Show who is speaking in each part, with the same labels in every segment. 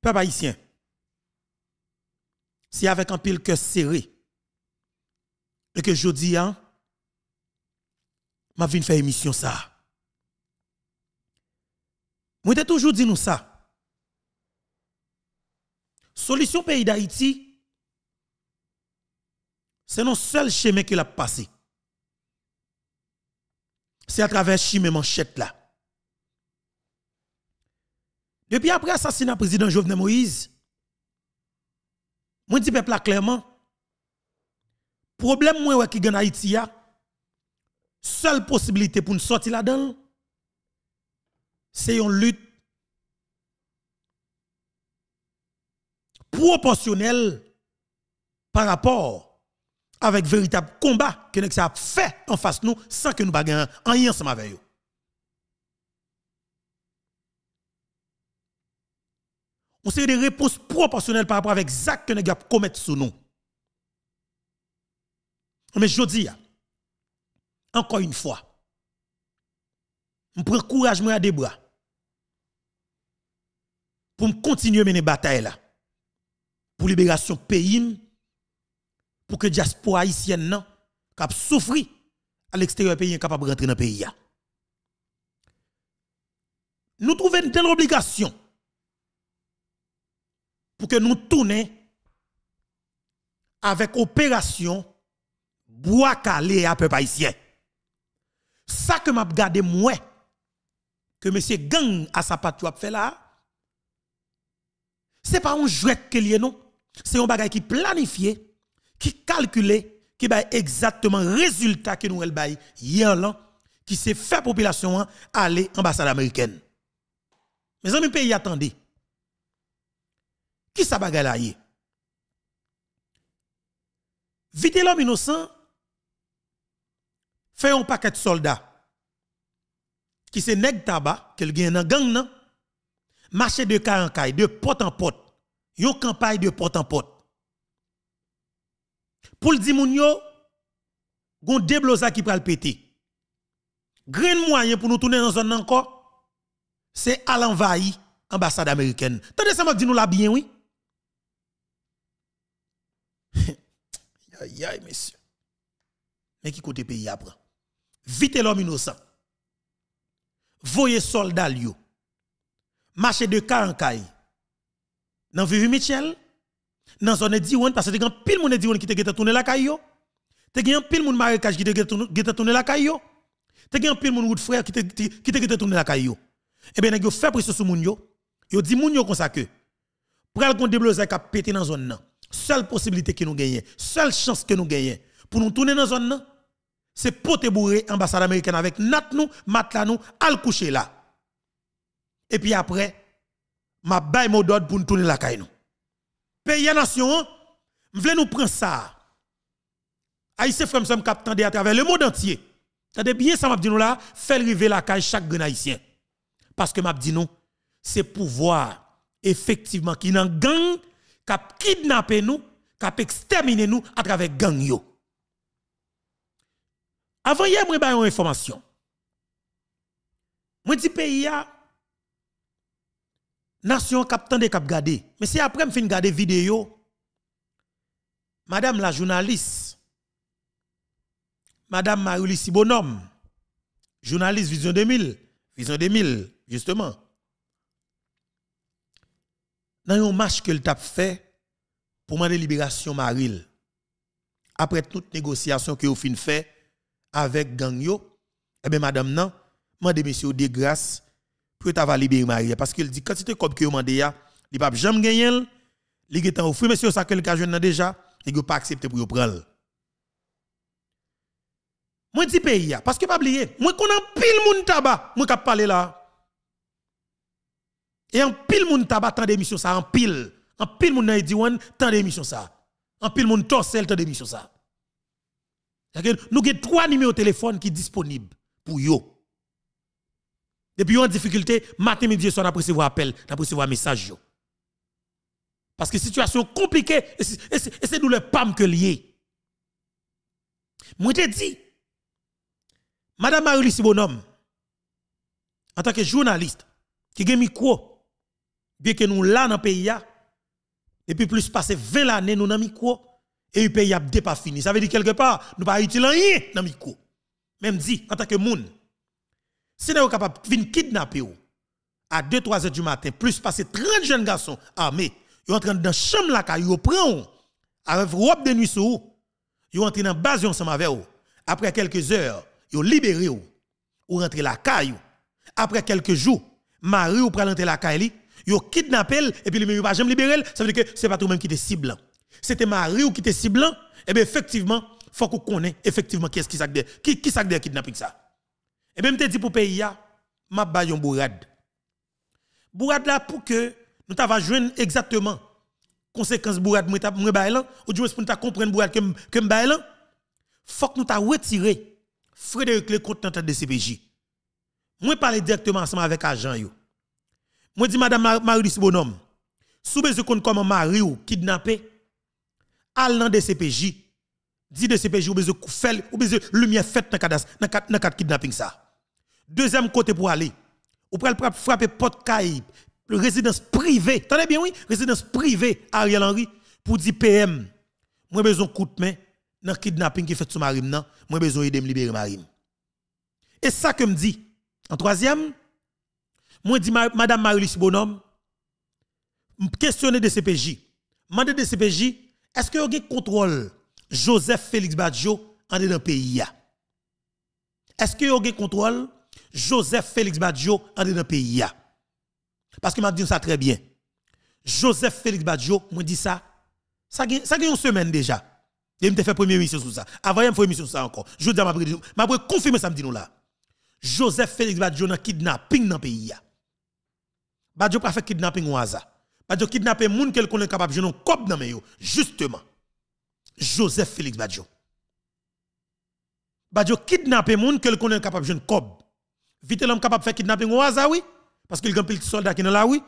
Speaker 1: Peuple haïtien, c'est avec un pile que serré et que je dis, hein, ma vie fait émission ça. Moi, j'ai toujours dit nous ça. Solution pays d'Haïti, c'est notre seul chemin qu'il a passé. C'est à travers chimé manchette là. Depuis après l'assassinat du président Jovenel Moïse, je dis peuple clairement, le problème qui est en Haïti, la seule possibilité pour nous sortir là-dedans, c'est une lutte proportionnelle par rapport avec véritable combat que nous avons fait en face de nous sans que nous ne en ensemble avec on serait des réponses proportionnelles par rapport avec Zach que nous avons commettre sur nous. Mais je dis, encore une fois, je prends courage à des bras pour continuer à mener bataille là pour libération pays pour que diaspora haïtienne non cap souffrir à l'extérieur pays capable rentrer dans le pays Nous trouvons une telle obligation pour que nous tournions avec opération bois calé à peuple haïtien. Ça que m'a gardé moi que monsieur gang à sa patte a fait là. C'est pas un jouet que lié non, c'est un bagage qui planifié, qui calculé, qui a exactement résultat que nous elle bail hier là qui s'est fait population hein, aller ambassade américaine. Mes amis pays attendez. Qui ça bagay la yé? Vite l'homme innocent, fait un paquet de soldats qui se nèg tabac, qui gagne dans gang nan, de cas en cas, de porte en porte, yon campagne de porte en porte. Pour le dire moun yo, gon déblosa qui pral péter. Grain moyen pour nous tourner dans zone encore, c'est à l'envahir ambassade américaine. Tandis ça m'a dit nous la bien oui. aïe, aïe, messieurs. Mais qui côté pays après? Vite l'homme innocent. Voyez soldat yo. de cas en cas. Dans Vivi Michel, dans zone Diwan, parce que grand pile moun Diwan qui te tourner la caille. Te un pile moun marécage qui te tourner la caille. Te gen pile moun route frère qui te qui te la caille. Eh bien, yo fait pression sur moun yo. Yo dit moun yo comme ça que pral kon débloser cap pété dans zone nan seule possibilité que nous gagnons, seule chance que nous gagnons pour nous tourner dans la zone, c'est te bourrer, ambassade américaine avec nat nous, matelas nous, al coucher là. Et puis après, ma baille mon pour nous tourner la caille nous. Pays à nation, voulez nous prendre ça. est frère me capitaine à travers le monde entier. c'est bien ça m'a dit nous là, fait river la caille chaque grand haïtien. Parce que m'a nous, c'est pouvoir effectivement qui n'en gang cap kidnapper nous, cap exterminer nous à travers gang yo. Avant hier, moi une information. Moi dit pays a nation cap tande cap garder. Mais si après me fin garder vidéo Madame la journaliste Madame Marie-Lucie Bonhomme, journaliste Vision 2000, Vision 2000 justement dans un match que le TAP fait pour demander libération Maril, après toute négociation que au fin fait avec Gangyo, eh bien, madame, non, mande monsieur de grâce pour t'avoir libéré Maril. Parce qu'il dit, quand c'était comme que vous demandez, il pas jamais gagné, il est en offre, monsieur, ça que le cas déjà, il pas accepté pour le prendre. Moi, dit pays, parce que pas oublier, moi, qu'on en pile monde tabac, moi, qui parlé là. Et en pile moun tabat tant d'émission ça, en pile. En pile moun nan dit one tant d'émission ça. En pile moun torsel tant d'émission ça. Nous avons trois numéros de téléphone qui sont disponibles pour yo. Depuis vous en difficulté, matin, midi et soir, on a recevoir appel, on a recevoir message yo. Parce que situation compliquée, et c'est nous le PAM que lié. Moi te dit, Madame marie lise Bonhomme, en tant que journaliste, qui a mis quoi bien que nous là dans le pays, et puis plus passer 20 années, nous dans le micro, et le pays n'est pas fini. Ça veut dire quelque part, nous pas utilisé rien dans le micro. Même dit, en tant que monde, si nous capable de kidnapper à 2-3 heures du matin, plus passer 30 jeunes garçons armés, ils entrent dans la chambre là, ils prennent avec robe de nuit sur eux, ils entrent dans la base ensemble avec eux. Après quelques heures, ils libéré ou, ou dans la caille. Après quelques jours, Marie ou prend la caille Yo kidnappé et puis le pas jamais libéré, ça veut dire que c'est pas tout même qui était cible. C'était Marie ou qui était cible et eh bien effectivement, faut qu'on connaisse effectivement qui est qui s'acte qui qui s'acte kidnapping ça. Et même te dit pour pays là, m'a ba yon bourade. Bourade là pour que nous t'avons joindre exactement conséquence bourade moi t'a moi ou du moins pour nous comprendre bourade que que bail là, faut que nous t'a retirer Frédéric Leconte dans de CPJ. Moi parler directement ensemble avec agent yo. Moi dis madame Marie Bonhomme, sous besoin qu'on comment Marie ou kidnappé, allant de CPJ, dit le CPJ ou besoin faire ou besoin lumière faite dans cadastre dans cadre kidnapping ça. Deuxième côté pour aller, ou pral frapper porte caille résidence privée. Tenez bien oui, résidence privée Ariel Henry pour dire PM, moi besoin coup de main dans kidnapping qui fait sur Marie... non, moi besoin aider me libérer Marie... Et ça que me dit en troisième moi, dis Madame Marilys Bonhomme, CPJ. Mande Mandé CPJ, est-ce que vous avez contrôle Joseph Félix Badjo en dans le pays? Est-ce que vous avez contrôle Joseph Félix Badjo en dans le pays? Parce que m'a dit ça très bien. Joseph Félix Badjo, moi dit ça, ça ça une semaine déjà. Il me fait première émission sur ça. Avant, il une émission sur ça encore. Je dis à ma confirmer ça me dit nous là. Joseph Félix Badjo dans kidnapping dans le pays. Badjo pas fait kidnapping au hasard. Badjo kidnappé moun quel qu'on capable de cop dans yo. Justement. Joseph Félix Badjo. Badjo kidnappé moun quel qu'on est capable de cop. Vite l'homme capable de faire kidnapping au oui parce qu'il y a un pile de soldats qui sont là oui,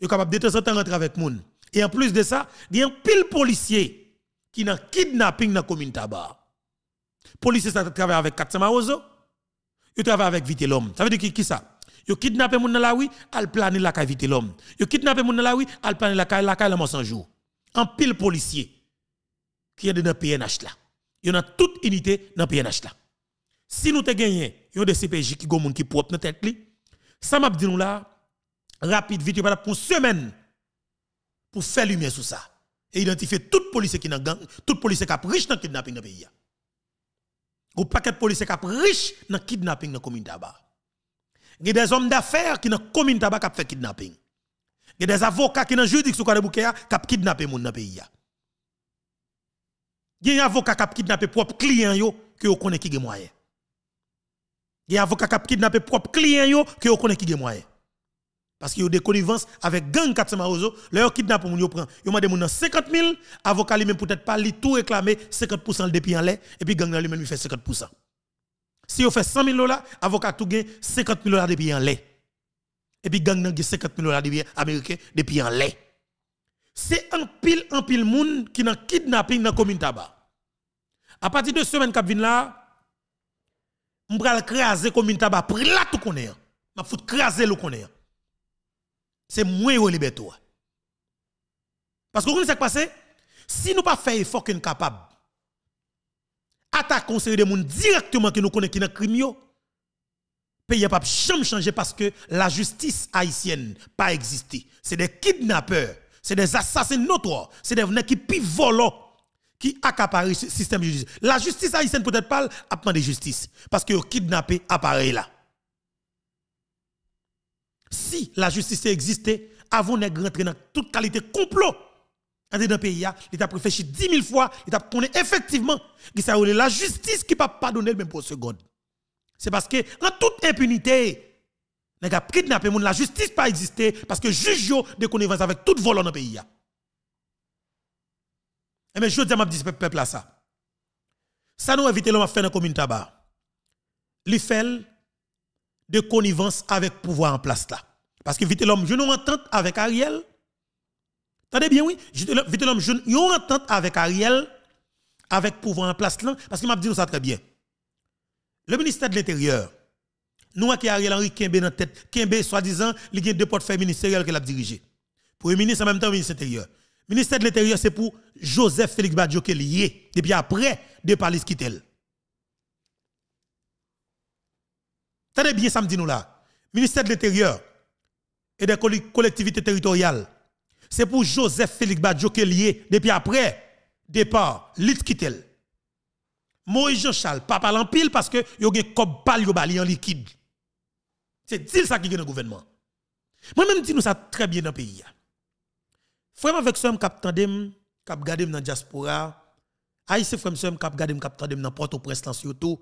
Speaker 1: il est capable de temps en temps rentrer avec moun. Et en plus de ça, il y a un pile policier qui nan kidnapping dans la commune Tabar. Policiers ça travaille avec 400 Marozo, ils travaillent avec Vite l'homme. Ça veut dire qui, qui ça Yo kidnappé moun nan la oui, al planer la cavité l'homme. Yo kidnappé moun nan la oui, al planer la caille la caille la mon jour. En pile policier qui est dans PNH là. Yo a toute unité dans PNH là. Si nous te gagné, yo de CPJ qui gon moun qui propre nan tête li. Ça m'a dit nous là rapide vite pour une semaine pour faire lumière sur ça et identifier toute police qui dans gang, toute police qui riche dans kidnapping dans pays. Ou paquet de policiers qui riche dans kidnapping dans la commune d'Aba. Il y a des hommes d'affaires qui dans la commune tabac qui fait kidnapping. Il y a des avocats qui dans y a, qui ont kidnappé les gens dans pays. Il y a des avocats qui ont kidnappé propres clients qui connaissent qui ont moyen. Il y a des avocats qui ont kidnappé propres clients qui connaissent qui ont moyen. Parce qu'il y a des connivences avec gang 400 Marozo. Leur prend. ils prennent. Ils demandé 50 000. Avocat lui-même, peut-être pas, li tout réclamer 50% le dépit en l'air. Et puis, gang lui-même, lui fait 50%. Si vous faites 100 000 dollars, avocat tout gagne 50 000 dollars depuis en lait. Et puis gang gagne 50 000 dollars depuis américain depuis en lait. C'est un pile en pile monde qui nan kidnapping dans commune tabac. À partir de semaine qui vient là, on va craser commune tabac là tout connaît. M'a foutre craser le connaître. C'est moins ou liberté. Parce que vous savez ce qui passé? Si nous pas fait effort qu'on capable attaque ces directement que nous connaissons qui dans crime pays a pas jamais changé parce que la justice haïtienne pas existé. C'est des kidnappeurs, c'est des assassins notoires, c'est des gens qui pivolent qui accaparent le système judiciaire. La justice haïtienne peut-être pas à de justice parce que kidnappé appareil là. Si la justice existait, avant de rentrer dans toute qualité complot dans le pays, hein, il a réfléchi 10 000 fois, il a connu effectivement que ça la justice qui ne peut pas donner même pour seconde. C'est parce que, en toute impunité, les gens kidnappé, la justice pas existé parce que juge de connivence avec tout volant dans le pays. Et hein. mais eh je dis à dis peuple à ça. Ça nous évite l'homme à faire dans la commune tabac. Il fait de connivence avec pouvoir en place là. Parce que vite l'homme, je nous entente avec Ariel, Attendez bien, oui. Vite l'homme jeune, ils ont entente avec Ariel, avec pouvoir en place là, parce qu'il m'a dit ça très bien. Le ministère de l'Intérieur, nous avons Ariel Henry Kembe dans tête, Kembe, soi-disant, il y a deux portefeuilles ministériels qu'il a dirigé. Premier ministre, en même temps, le ministre de l'Intérieur. Le Ministère de l'Intérieur, c'est pour Joseph Félix Badjo qui est lié, depuis après, de Palis Kittel. Tendez bien ça dit nous là. Le Ministère de l'Intérieur et des collectivités territoriales c'est pour Joseph Félix Badjo depuis après départ, lit quittel. Moïse Jean-Charles, pas l'empile parce que yon gen kop pal yon bali en liquide. C'est dit ça qui est dans le gouvernement. Moi-même, dis nous ça très bien dans le pays. Frère avec soum cap tandem, cap gadem dans la diaspora, Aïe frère somme cap gadem cap tandem dans Port-au-Prince surtout,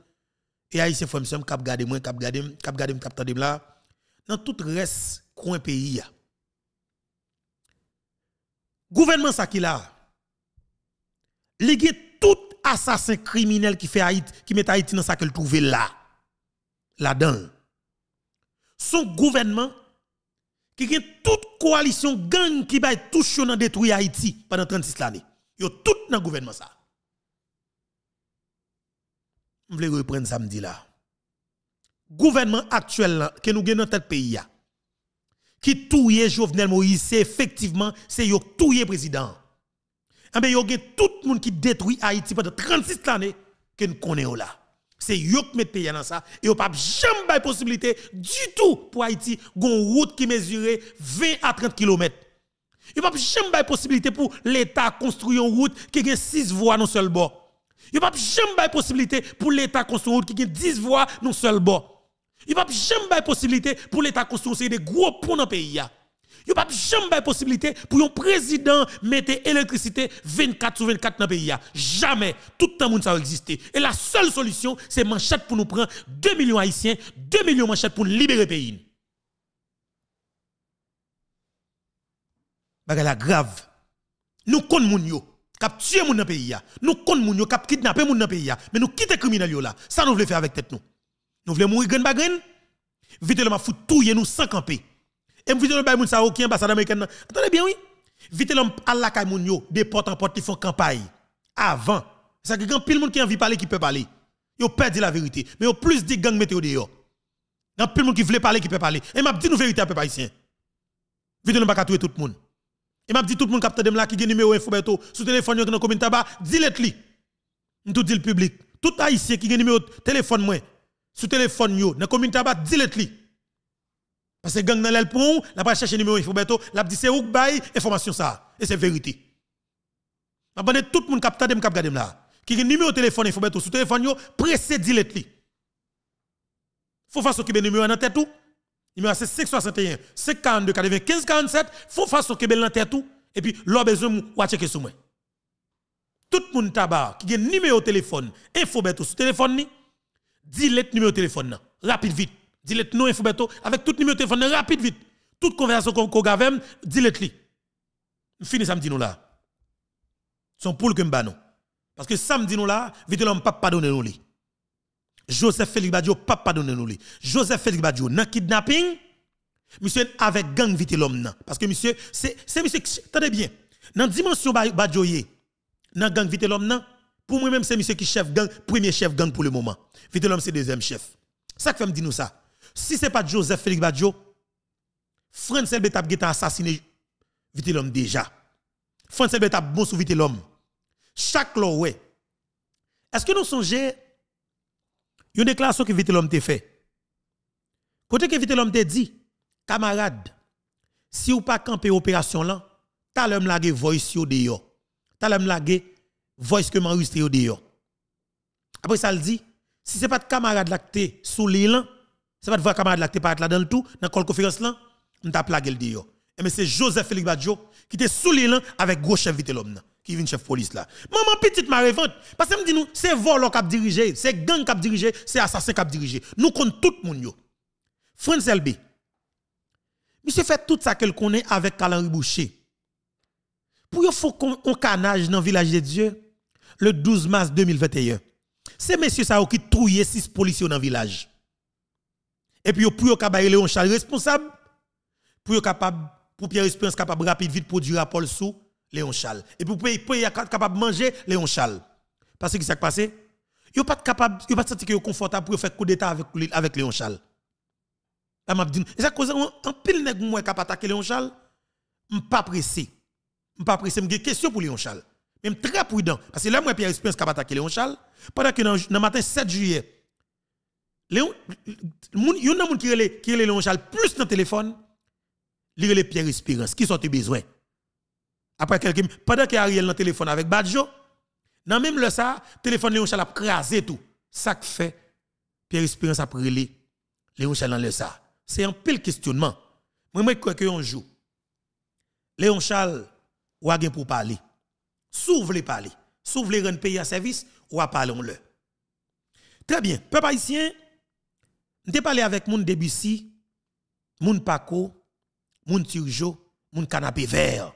Speaker 1: et dans frère somme cap gadem, cap gadem, cap gadem cap tandem là, dans tout reste coin pays. Gouvernement ça qui là. tout assassin criminel qui fait Haïti, qui met Haïti dans ça qu'il trouve là. Là-dedans. Son gouvernement qui a toute coalition gang qui va tout dans détruire Haïti pendant 36 années. Yo tout dans le gouvernement ça. Je vais reprendre samedi là. Gouvernement actuel que nous gagnons dans notre pays là qui touye Jovenel Moïse, c'est effectivement, c'est yo touye président. Et eh bien, yo gen tout le monde qui détruit Haïti pendant 36 années que nous connaissons là. C'est yo qui met pays dans ça. Et yo pas jamais de possibilité du tout pour Haïti gon route qui mesure 20 à 30 km. Il n'y a jamais de possibilité pour l'État construire une route qui a 6 voies non seul bord. Il pas jamais de possibilité pour l'État construire une route qui a 10 voies non seul bord. Il n'y a jamais de possibilité pour l'État construire des gros ponts dans le pays. Il n'y a jamais de possibilité pour un président mettre l'électricité 24 sur 24 dans le pays. Jamais. Tout le monde ça va exister. Et la seule solution, c'est manchette pour nous prendre 2 millions haïtiens, 2 millions de manchettes pour libérer le pays. C'est grave. Nous comptons les gens qui tué les gens dans le pays. Nous comptons les gens qui kidnappé les gens dans le pays. Mais nous quittons les criminels là. Ça nous voulons faire avec tête nous. Nous voulons mourir grain Vite le m'a foutu tout nous sans camper. Et vite le que moun sa OK ambassade américaine. Attendez bien oui. Vite l'homme à la caille yo, de porte en porte ils font campagne. Avant, c'est que grand pile moun qui envie parler qui peut parler. Yo perdu la vérité, mais au plus dit gang météo dehors. Grand pile moun qui voulait parler qui peut parler. Et m'a dit nous vérité à peuple haïtien. Vite l'homme pas tout le monde. Et m'a dit tout le monde qui de la qui gagne numéro info beto sous téléphone dans la commune tabac, dis-le li. Nous tout dit le public. Tout haïtien qui gagne numéro téléphone moi sous téléphone yo dans commune tabac diletli li parce que gang nan l'aile pou la pa chercher numéro info beto l'a dit c'est où information ça et c'est vérité m'a bande tout moun monde cap tande cap garder là qui numéro téléphone info beto sous téléphone yo pressé diletli li faut faire s'occuper numéro nan tête tout numéro c'est 561 542 95 47 faut faire s'occuper nan tête tout et puis l'on besoin ou checker sur moi tout moun tabar tabac qui numéro téléphone info beto sous téléphone ni dis numéro de téléphone, rapide vite. Dis le nom beto, avec tout numéro de téléphone, rapide vite. Toute conversation qu'on a dilette dis le li. Fini samedi nous là. Son poule que nous. Parce que samedi nous là, vite l'homme pas pardonner nous li. Joseph Félix Badjo pas pardonner nous li. Joseph Félix Badjo nan kidnapping, monsieur avec gang vite l'homme nan. Parce que monsieur, c'est monsieur, attendez bien, dans dimension Badjoye, dans gang vite l'homme nan, pour moi-même, c'est monsieur qui chef gang, premier chef gang pour le moment. Vite l'homme, c'est deuxième chef. Ça que fait me dire nous ça. Si ce n'est pas Joseph Félix Badjo, Franz Bétap qui assassiné vite l'homme déjà. Franz Bétap, bon sous vite l'homme. Chaque loi, Est-ce que nous songez une déclaration que vite l'homme te fait? Côté que vite l'homme t'a dit, camarade, si ou pas camper opération là, t'as l'homme lage voice yo dehors. T'as l'homme voice que m'enregistré au dehors. Après ça, le dit, si ce n'est pas de camarade est sous l'île, ce n'est pas de vrai camarade lacté par là dans le tout, dans la conférence là, on t'a plagué le dehors. Eh, Et c'est Joseph Félix Badjo qui était sous l'île avec gros chef vite l'homme qui vient chef police là. Maman petite ma revente. Parce que me dit nous, c'est vol qui a dirigé, c'est gang qui a dirigé, c'est assassin qui a dirigé. Nous comptons tout le monde. France LB, monsieur fait tout ça qu'elle connaît avec Calan Ribouché Pour il faut qu'on canage dans le village de Dieu le 12 mars 2021. Ces messieurs là qui trouillé six policiers dans le village. Et puis pour capable Léon Charles responsable pour capable pour Pierre Espérance capable rapide vite produire rapport sous Léon Charles. Et pour pays capable manger Léon Charles. Parce que ça passé, yo pas capable, yo pas senti que yo confortable pour faire coup d'état avec avec Léon Charles. Et ça cause un pile nèg moi capable attaquer Léon Charles, m'pas pressé. M'pas pressé, une question pour Léon Charles même très prudent. Parce que là, moi, Pierre Espérance qui a attaqué Léon Charles, pendant que dans le matin 7 juillet, Léon, il y a un monde qui a Léon Charles plus dans le téléphone, lire les Pierre Espérance, qui sont besoin. Après quelqu'un, pendant que Ariel dans le téléphone avec Badjo, dans même le ça, téléphone Léon Charles a crasé tout. Ça que fait, Pierre Espérance a pris Léon Charles dans le ça. C'est un pile questionnement. Moi, je crois que un jour, Léon Charles, ou pour parler. S'ouvre les parler. S'ouvre les rendre pays à service ou à le. Très bien. Peuple haïtien, je parlé avec mon Debussy, mon Paco, mon Turjo, mon Canapé Vert.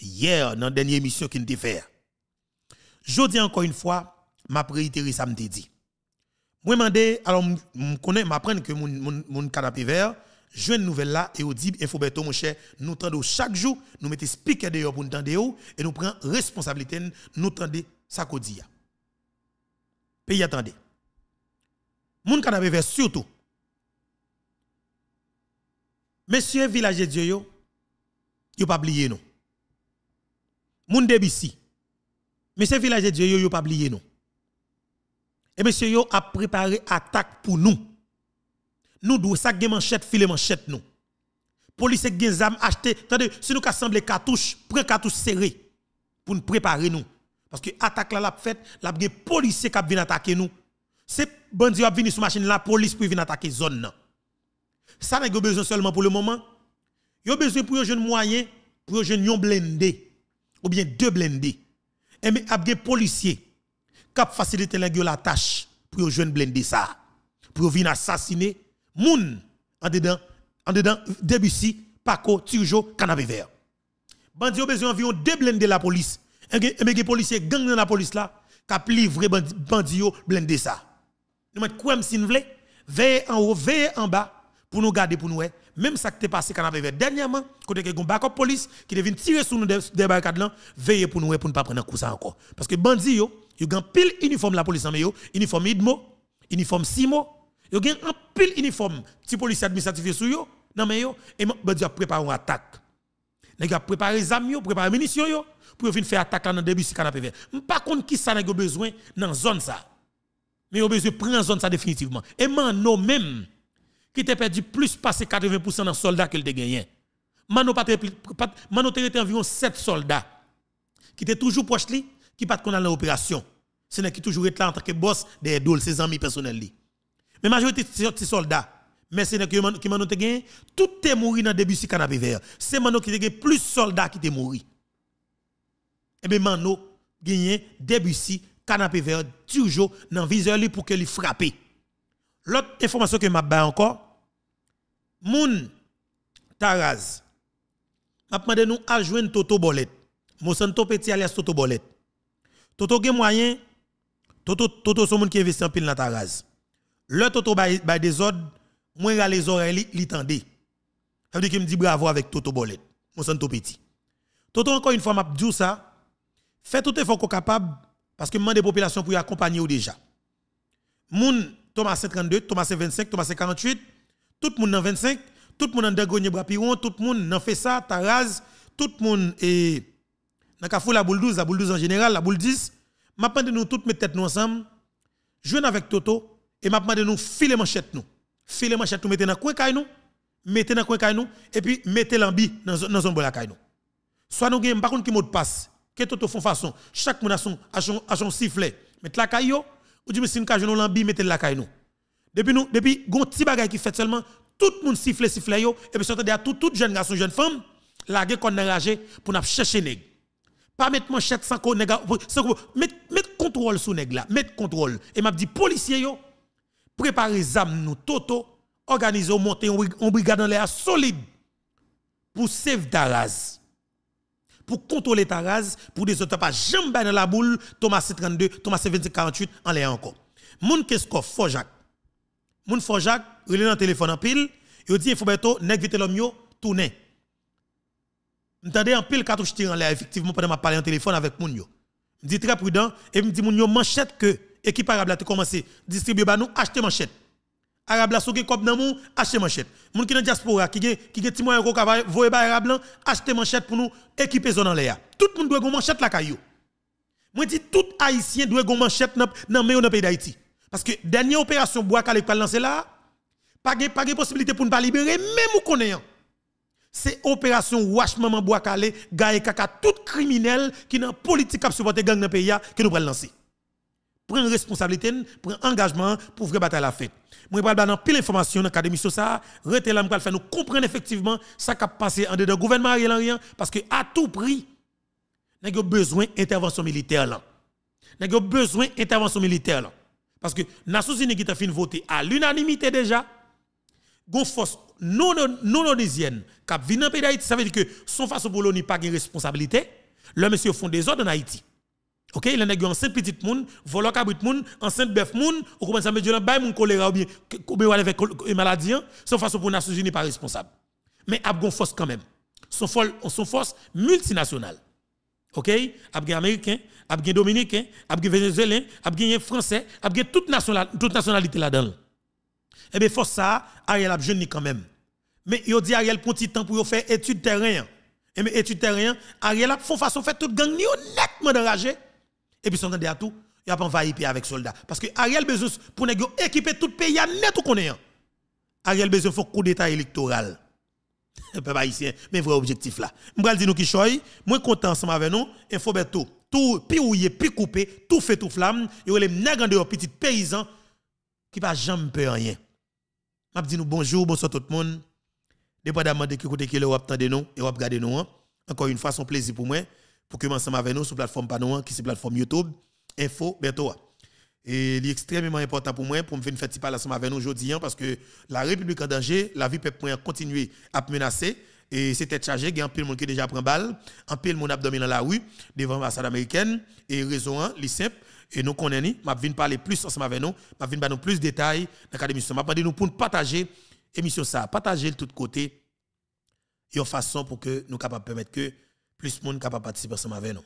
Speaker 1: Hier, dans la dernière émission qu'il a fait. Je dis encore une fois, ma priorité ça me dit. je alors, je connais, que mon Canapé Vert, jeune nouvelle là et au faut Infoberto mon cher nous tendons chaque jour nous mettons speaker dehors pour nous tendre et nous prenons responsabilité nous tendez ça qu'on dit pays attendez moun kanabe vers surtout Monsieur village de Dieu yo yo pas oublié non moun debisi monsieur village de Dieu yo yo pas oublié non et monsieur yo a préparé attaque pour nous nous devons ça des manchettes, filer manchettes, nous police gain nous acheter attendez si nous cartouches, cartouche prend cartouche serré pour nous préparer nous parce que attaque là l'a fait la les policiers qui vient attaquer nous c'est bandit qui venir sur machine la police pour venir attaquer zone ça n'a besoin seulement pour le moment il a besoin pour un jeune moyen pour un jeune ou bien deux blindés et eh, mais a des policiers, qui faciliter la tâche pour un jeune blindé ça pour venir assassiner Moun, en dedans, en dedans, Debussy, Paco, Turjo, Canapé Vert. Bandi ont besoin environ deux blindés de la police. Et eh eh les policiers gang dans la police là, qui livrer bandi blindé ça. Nous met quoi si nous voulons, veillez en haut, veillez en bas, pour nous garder, pour nous. Hein. Même ça qui t'est passé canapé vert dernièrement, quand il y a police qui devient tirer sur nous des barricades là, veillez pour nous, hein, pour ne pas prendre un coup ça encore. Parce que bandi yo, yo pile uniforme la police en yo, uniforme IDMO, uniforme SIMO, Yo gen un pile uniforme, petit policier administratif sur yo, nan yo, et vous a préparé une attaque. Nèg a préparé zam yo, préparé munitions yo pour venir faire attaque dans début si canapé vert. Pas contre qui ça a besoin dans zone ça. Mais yo besoin prendre zone ça définitivement. Et nous même qui perdu plus de 80% dans soldats que le gagné. Mano pas mano environ 7 soldats qui étaient toujours proche ne qui pas qu'on a l'opération. n'est qui toujours est là en tant que boss des dol ses amis personnels mais majorité de soldats, mais c'est qui m'a gagné, tout est mort dans début du canapé vert. C'est Mano qui a plus de soldats qui sont morts. Et bien Mano gagné début si canapé vert, toujours dans viseur pour que lui frappe. L'autre information que m'a ba encore, Moun Taraz, m'a demandé nous à joindre Toto Bolet. Monsanto Petit alias Toto bolette Toto gen moyen, Toto, Toto son moun qui investit en pile dans Taraz le Toto by, des ordres, moins les oreilles, li tendé. Ça veut dire qu'il me dit bravo avec Toto Bolet. Mon santo petit. Toto, encore une fois, m'a dit ça. Faites tout effort qu'on capable, parce que demande des populations pour y accompagner ou déjà. Moun, Thomas 32, Thomas 25, Thomas 48, tout le monde 25, tout le monde dans Brapiron, tout le monde dans Fessa, Taraz, tout le monde et dans la boule 12, la boule 12 en général, la boule 10. M'a nous toutes mes têtes nous ensemble. jouer avec Toto et m'a demandé nous filer manchette nous. Filer manchette nous mettez dans coin caille nous, mettez dans coin caille nous et puis mettez l'ambi dans dans zone bola caille nous. Soit nous gagne pas contre qui mot de passe, que au fond façon, chaque monde a son a son, sifflet. Mettez la caille ou dit si nous cajonou l'ambi mettez la caille nous. Depuis nous depuis gon petit bagage qui fait seulement tout le monde siffle siffle yo et puis sortez à tout tout jeune garçon jeune femme la gueule qu'on enragé pour n'a chercher nèg. Pas mettre manchette sans qu'on nèg mettre contrôle sous nèg là, mettre contrôle et m'a dit policier yo préparer les âmes, nous, Toto, organiser, monter une brigade dans l'air solide pour sauver Taraz, pour contrôler Taraz, pour des autres pas jamais dans la boule, Thomas C32, Thomas c 48 en l'air encore. Moun qu'est-ce qu'on Moun il est dans le téléphone en pile, il dit, il faut bientôt, nèg vite l'homme, tourner. M'tendez en pile je tiré en l'air, effectivement, pendant ma parler en téléphone avec Moun yo. dis très prudent, et m'dit Moun yo manchette que, équipe arabe a commencé distribuer ba nous acheter manchette. Arabe sou souke kop nan mou acheter manchette. Moun ki nan diaspora qui gen ki gen ti moyen ko ka voye ba arabe acheter manchette pour nous équiper zone en l'air. Tout moun doit gon manchette la caillou. Moi dis tout haïtien doit gon manchette nan nan nan pays d'Haïti. Parce que dernière opération bois pou pas lancer là, pas de pas possibilité pour ne pas libérer même ou connaissant hein. c'est opération Wash Maman Boakale, Gaye Kaka, tout criminel qui nan politique qui supporter gang nan le a que nous pral lancer prendre responsabilité, prendre engagement pour faire bataille à la fête. Moi, je vais donner pile d'informations dans l'Académie sur ça. Rete là, je nous comprendre effectivement ce qui a passé en dedans gouvernement parce que à tout prix, nous avons besoin d'intervention militaire là. Nous avons besoin d'intervention militaire là. Parce que nous Unies qui a fini à l'unanimité déjà, une force non onisienne qui a dans le pays d'Haïti, ça veut dire que son au boulot n'est pas une responsabilité, le monsieur font des ordres en Haïti. OK, il y en a enceinte moun, volo cabrit moun, enceinte bœuf moun, ou commence à me dire bay moun choléra ou bien ou de avec maladie, sans façon pour Nations Unies pas responsable. Mais a gon force quand même. Son son force multinationale. OK, a gen américain, a gen dominicain, a gen vénézuélien, a gen français, a gen toute nationalité toute nationalité là-dedans. Et eh bien force ça, Ariel a jeune quand même. Mais il dit Ariel prend petit temps pour faire étude terrain. Et eh mais étude terrain, Ariel a font façon fait toute gang ni honnêtement d'enrager. Et puis, s'entendez à tout, il a pas envahi avec soldats. Parce que Ariel Bezos, pour équiper tout le pays, il a net tout qu'on est. Hein. Ariel Bezos faut coup d'état électoral. pas ici, mais vrai objectif là. M'bral dit nous qui choy, moi content ensemble avec nous, faut beto. Tout pi ouye, pi coupé, tout fait tout flamme, Et les nègres de petit paysan qui pas jamais peur rien. M'a dit nous bonjour, bonsoir tout le monde. Dépendamment de qui côté qui le wap tande nous et wap gade nous. Hein. Encore une fois, son plaisir pour moi pour que ensemble avec nous sur plateforme Panoan qui est la plateforme YouTube, info, bientôt. Et c'est extrêmement important pour moi, pour me faire une fête parler ensemble avec nous aujourd'hui, hein, parce que la République en danger, la vie peut continuer à menacer. Et c'était chargé, il y a un peu de monde qui déjà prend balle, un peu de monde abdomen dans la rue, devant l'ambassade américaine. Et raison 1, simple, et nous connaissons, je hein, viens parler plus ensemble avec nous, je viens parler plus de détails dans la Je vais nous pour partager l'émission ça, partager de tous côtés, et en façon pour que nous capables permettre que plus monde capable de participer à ce nous.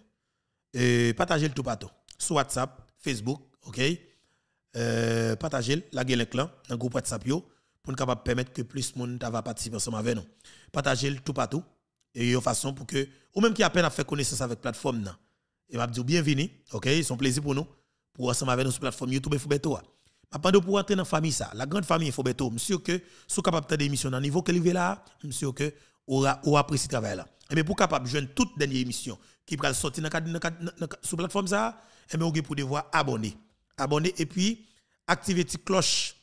Speaker 1: et partagez le tout partout. Sur WhatsApp, Facebook, OK? Euh, partagez la gueule dans le groupe WhatsApp yo, pour nous permettre que plus monde va participer ensemble avec nous. Partagez le tout partout. Et de façon pour que, ou même qui a peine à faire connaissance avec la plateforme, nan, et m'a dit bienvenue, OK? C'est un plaisir pour nous, pour ensemble avec nous sur la plateforme YouTube et Foubeto. Maintenant, pour entrer dans la famille, ça, la grande famille Foubeto, monsieur que, si vous capable de émissions à niveau que vous là, monsieur que, aura apprécié le travail là. Et eh pour capable jeune toute dernière émission qui va sortir sur la plateforme, ça, et eh vous pour devoir abonner. Abonner et puis activer la cloche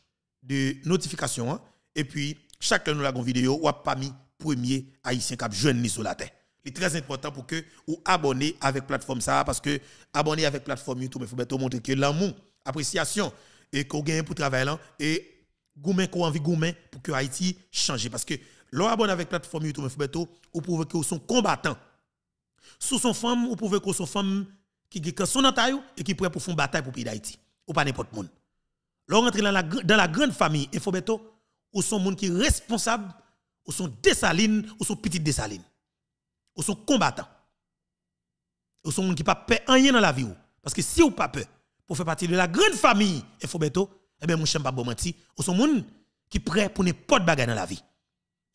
Speaker 1: de notification. Hein. Et puis, chaque fois nous avons une vidéo, ou pas mis premier haïtien cap jeune sur la terre. est très important pour que vous abonnez avec plateforme ça, parce que abonner avec plateforme YouTube, il faut bientôt montrer que l'amour, appréciation, et qu'on gagne pour travailler travail, hein, et vous qu'on envie goumen pour que Haïti change. Parce que l'on abonne avec plateforme YouTube ou prouve que sont combattants. Sous son femme, ou prouve que sont femme qui gagne son entaille et qui prêt pour faire une bataille pour pays d'Haïti. Ou pas n'importe monde. L'on rentre dans la, dans la grande famille Infobeto, ou son monde qui responsable, ou son desaline, ou son petites desaline, Ou son combattant, Ou son monde qui pas peur rien dans la vie. Parce que si ou pas peur, pour faire partie de la grande famille Infobeto, eh bien, mon chien pas bon menti, ou son monde qui prêt pour n'importe bagarre dans la vie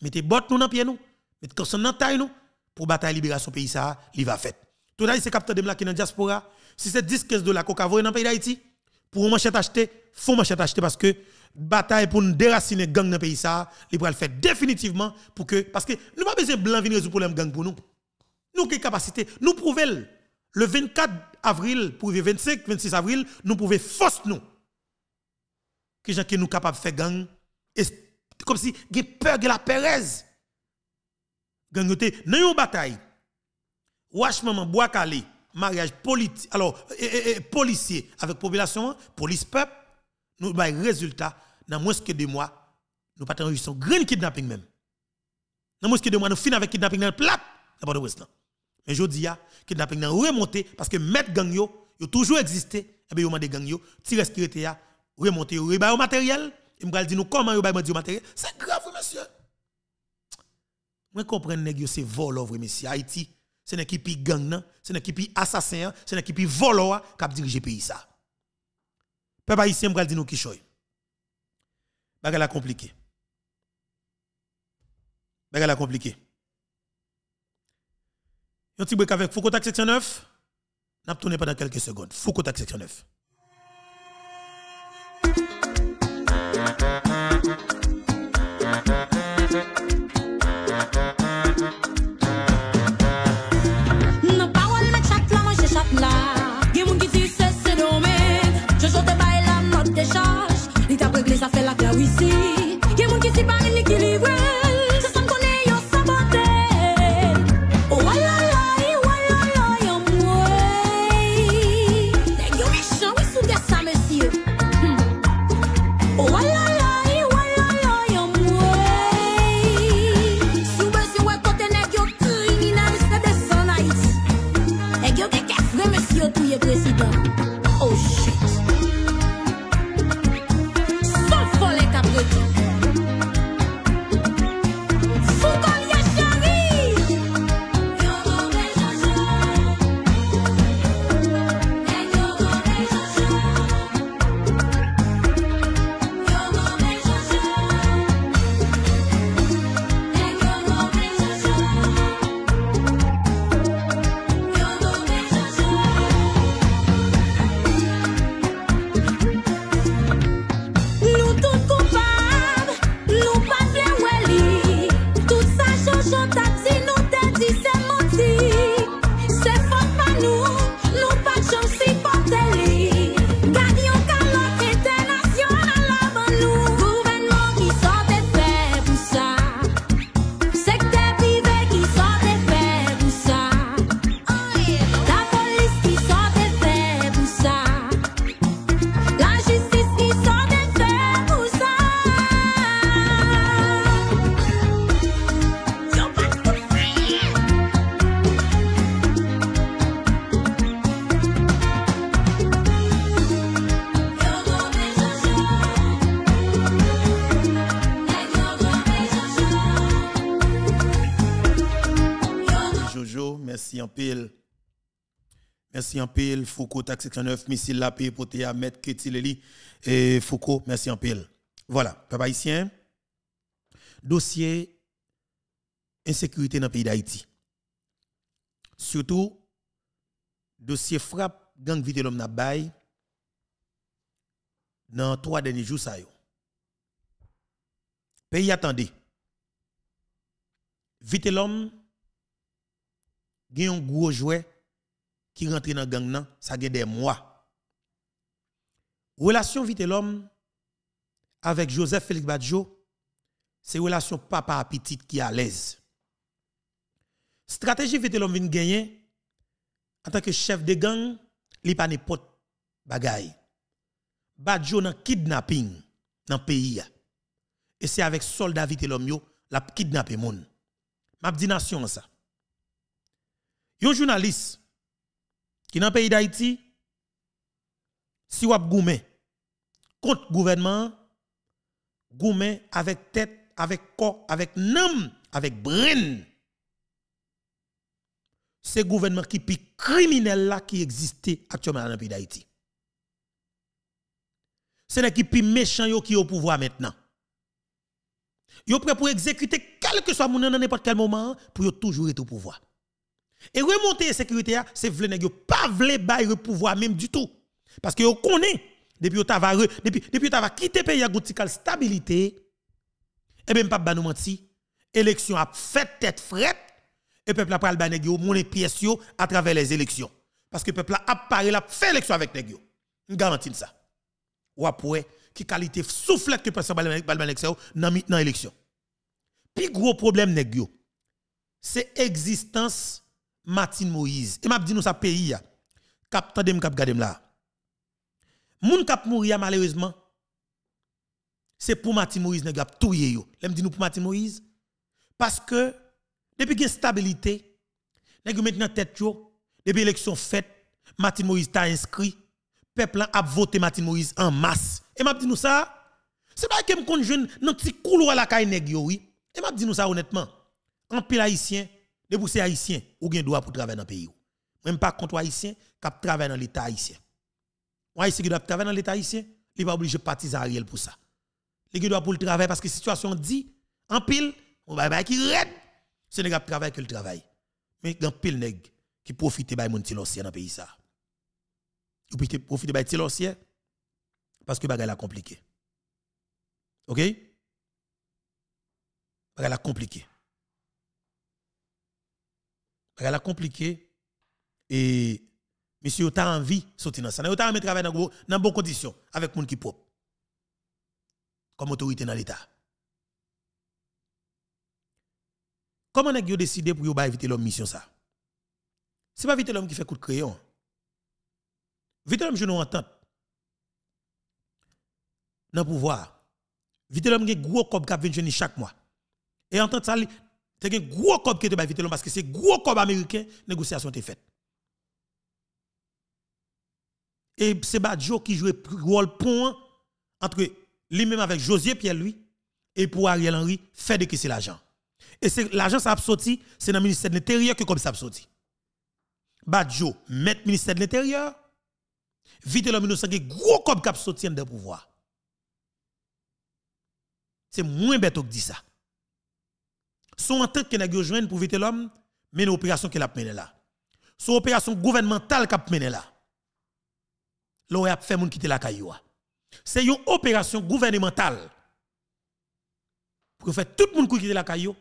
Speaker 1: mettez bottes nous dans pied nous, mettez consonne dans taille nous pour bataille libération pays ça, il va fait. Tout d'ailleurs c'est capteur de la qui dans diaspora, si c'est 10 15 dollars qu'on voit dans le pays d'Haïti pour manchette acheter, faut manchette acheter parce que bataille pour nous déraciner gang dans le pays ça, il va le faire définitivement pour que parce que nous n'avons pas besoin de blanc venir résoudre le problème gang pour nous. Nous qui capacité, nous prouvons, le 24 avril pour le 25 26 avril, nous prouvons, force nous que gens qui nous capable faire gang comme si il y peur de la Pérez. Gang dans une bataille. Wash maman bois calé, mariage politique alors eh, eh, eh, policier avec population, police peuple, nous bay résultat dans moins que deux mois, nous pas un grand kidnapping même. Dans moins que deux mois nous fin avec kidnapping dans plat dans de ouest Mais je dis kidnapping est remonté parce que mettre gang yo, a toujours existé et bien yo mandé gang yo, ti respirer remonté remonter, remonté au matériel il m'a dit nous comment yo bay du matériel. C'est grave monsieur. Moi comprendre nèg yo c'est vol ouvre oh, monsieur Haïti. C'est une équipe gang nan, c'est une équipe assassin, hein? c'est une équipe voleur. Oh, hein? qui a dirigé pays ça. Peuple haïtien me dit nous qui choy. Bagala compliqué. Bagala compliqué. Yon ti break avec Foucault section 9. N'a tourné pendant quelques secondes. Foucault section 9.
Speaker 2: Thank you.
Speaker 1: merci en pile. Foucault, taxe 9, Missile la paix, poté à mettre Ketileli et Foucault, merci en pile. Voilà, papa haïtien. Dossier insécurité dans le pays d'Haïti. Surtout, dossier frappe gang vite l'homme pays. dans trois derniers jours ça Pays attendez. Vite l'homme, gen un gros jouet qui rentre dans gang ça a des mois. Relation vite avec Joseph Félix Badjo, c'est relation papa à petite qui est à l'aise. Stratégie vite l'homme vient gagner en tant que chef de gang, il pas de bagay. Badjo un kidnapping dans le pays. Et c'est avec soldat vite l'homme yo, la kidnappé monde. M'a dit nation ça. Yon journaliste qui dans le pays d'Haïti, si vous avez contre le gouvernement, goumé avec tête, avec corps, avec nom, avec brain. C'est le gouvernement qui plus criminel là qui existe actuellement dans le pays d'Haïti. C'est plus méchant qui est au pouvoir maintenant. Yo prêt pour exécuter quel que soit mon dans n'importe quel moment pour toujours être au pouvoir. Et remonter sécurité, c'est vle nèg pas vle le pouvoir même du tout. Parce que vous connaissez, depuis yon t'ava depuis, depuis quitté le pays à la stabilité, et eh bien, pas ba menti, élection a fait tête frette, et peuple a pral ba nèg yo, à travers les élections. Parce que peuple a parlé, la fait élection avec nèg yo. garantis ça. Ou après, qui qualité souffle que personne ba ba mis dans élection. Puis gros problème c'est existence Martin Moïse. Et m'a dit nous ça pays a. Cap tandem cap gadem là. Moun cap mourir malheureusement. C'est pour Martin Moïse nèg gap touye yo. L'em dit nous pour Martin Moïse parce que depuis qu'il y a stabilité maintenant tête yo depuis l'élection faite Martin Moïse t'a inscrit peuple a voté Martin Moïse en masse. Et m'a dit nous ça c'est pas que me jeune. dans petit couloir la caille yo oui. Et m'a dit nous ça honnêtement en pile haïtien les poussés haïtiens, ou le droit pour travailler dans le pays. Même pas contre haïtiens, qui travaillent dans l'État haïtien. Les haïtien qui doit travailler dans l'État haïtien, ne n'est pas obligé de partir à Ariel pour ça. Il doivent pour le travail parce que la situation dit, en pile, on va qui red. Ce n'est pas travail que le travail. Mais il y a pile nèg qui profite de mon dans le pays. Ça. Qui profite de tilossien parce que bagaille la compliqué. OK? Bagaille la compliqué la compliqué et monsieur tu envie de sortir dans ça. Tu as envie de travailler dans de bonnes conditions avec gens qui propre. Comme autorité dans l'état. Comment avez-vous ce décidé pour éviter l'homme mission ça C'est pas éviter l'homme qui fait coup de crayon. Vite l'homme je nous entends. Dans pouvoir. Vite l'homme qui gros cob qui vient chaque mois. Et en tant que ça, c'est un gros cop qui été éviter parce que c'est un gros cop américain négociation était faite. Et c'est Badjo qui jouait rôle point entre lui-même avec José Pierre louis et pour Ariel Henry fait de qui c'est l'argent. Et c'est l'argent ça a sorti, c'est dans le ministère de l'Intérieur que comme ça a sorti. Badjo le ministère de l'Intérieur vite l'homme innocent qui gros cop qui a sorti le pouvoir. C'est moins bête que dit ça son entente que nous joué pour vite l'homme, mais une opération qui a menée là. Son opération gouvernementale qui a menée là. L'on a fait moun quitter la caillou. C'est une opération gouvernementale pour faire tout le monde quitter la caillou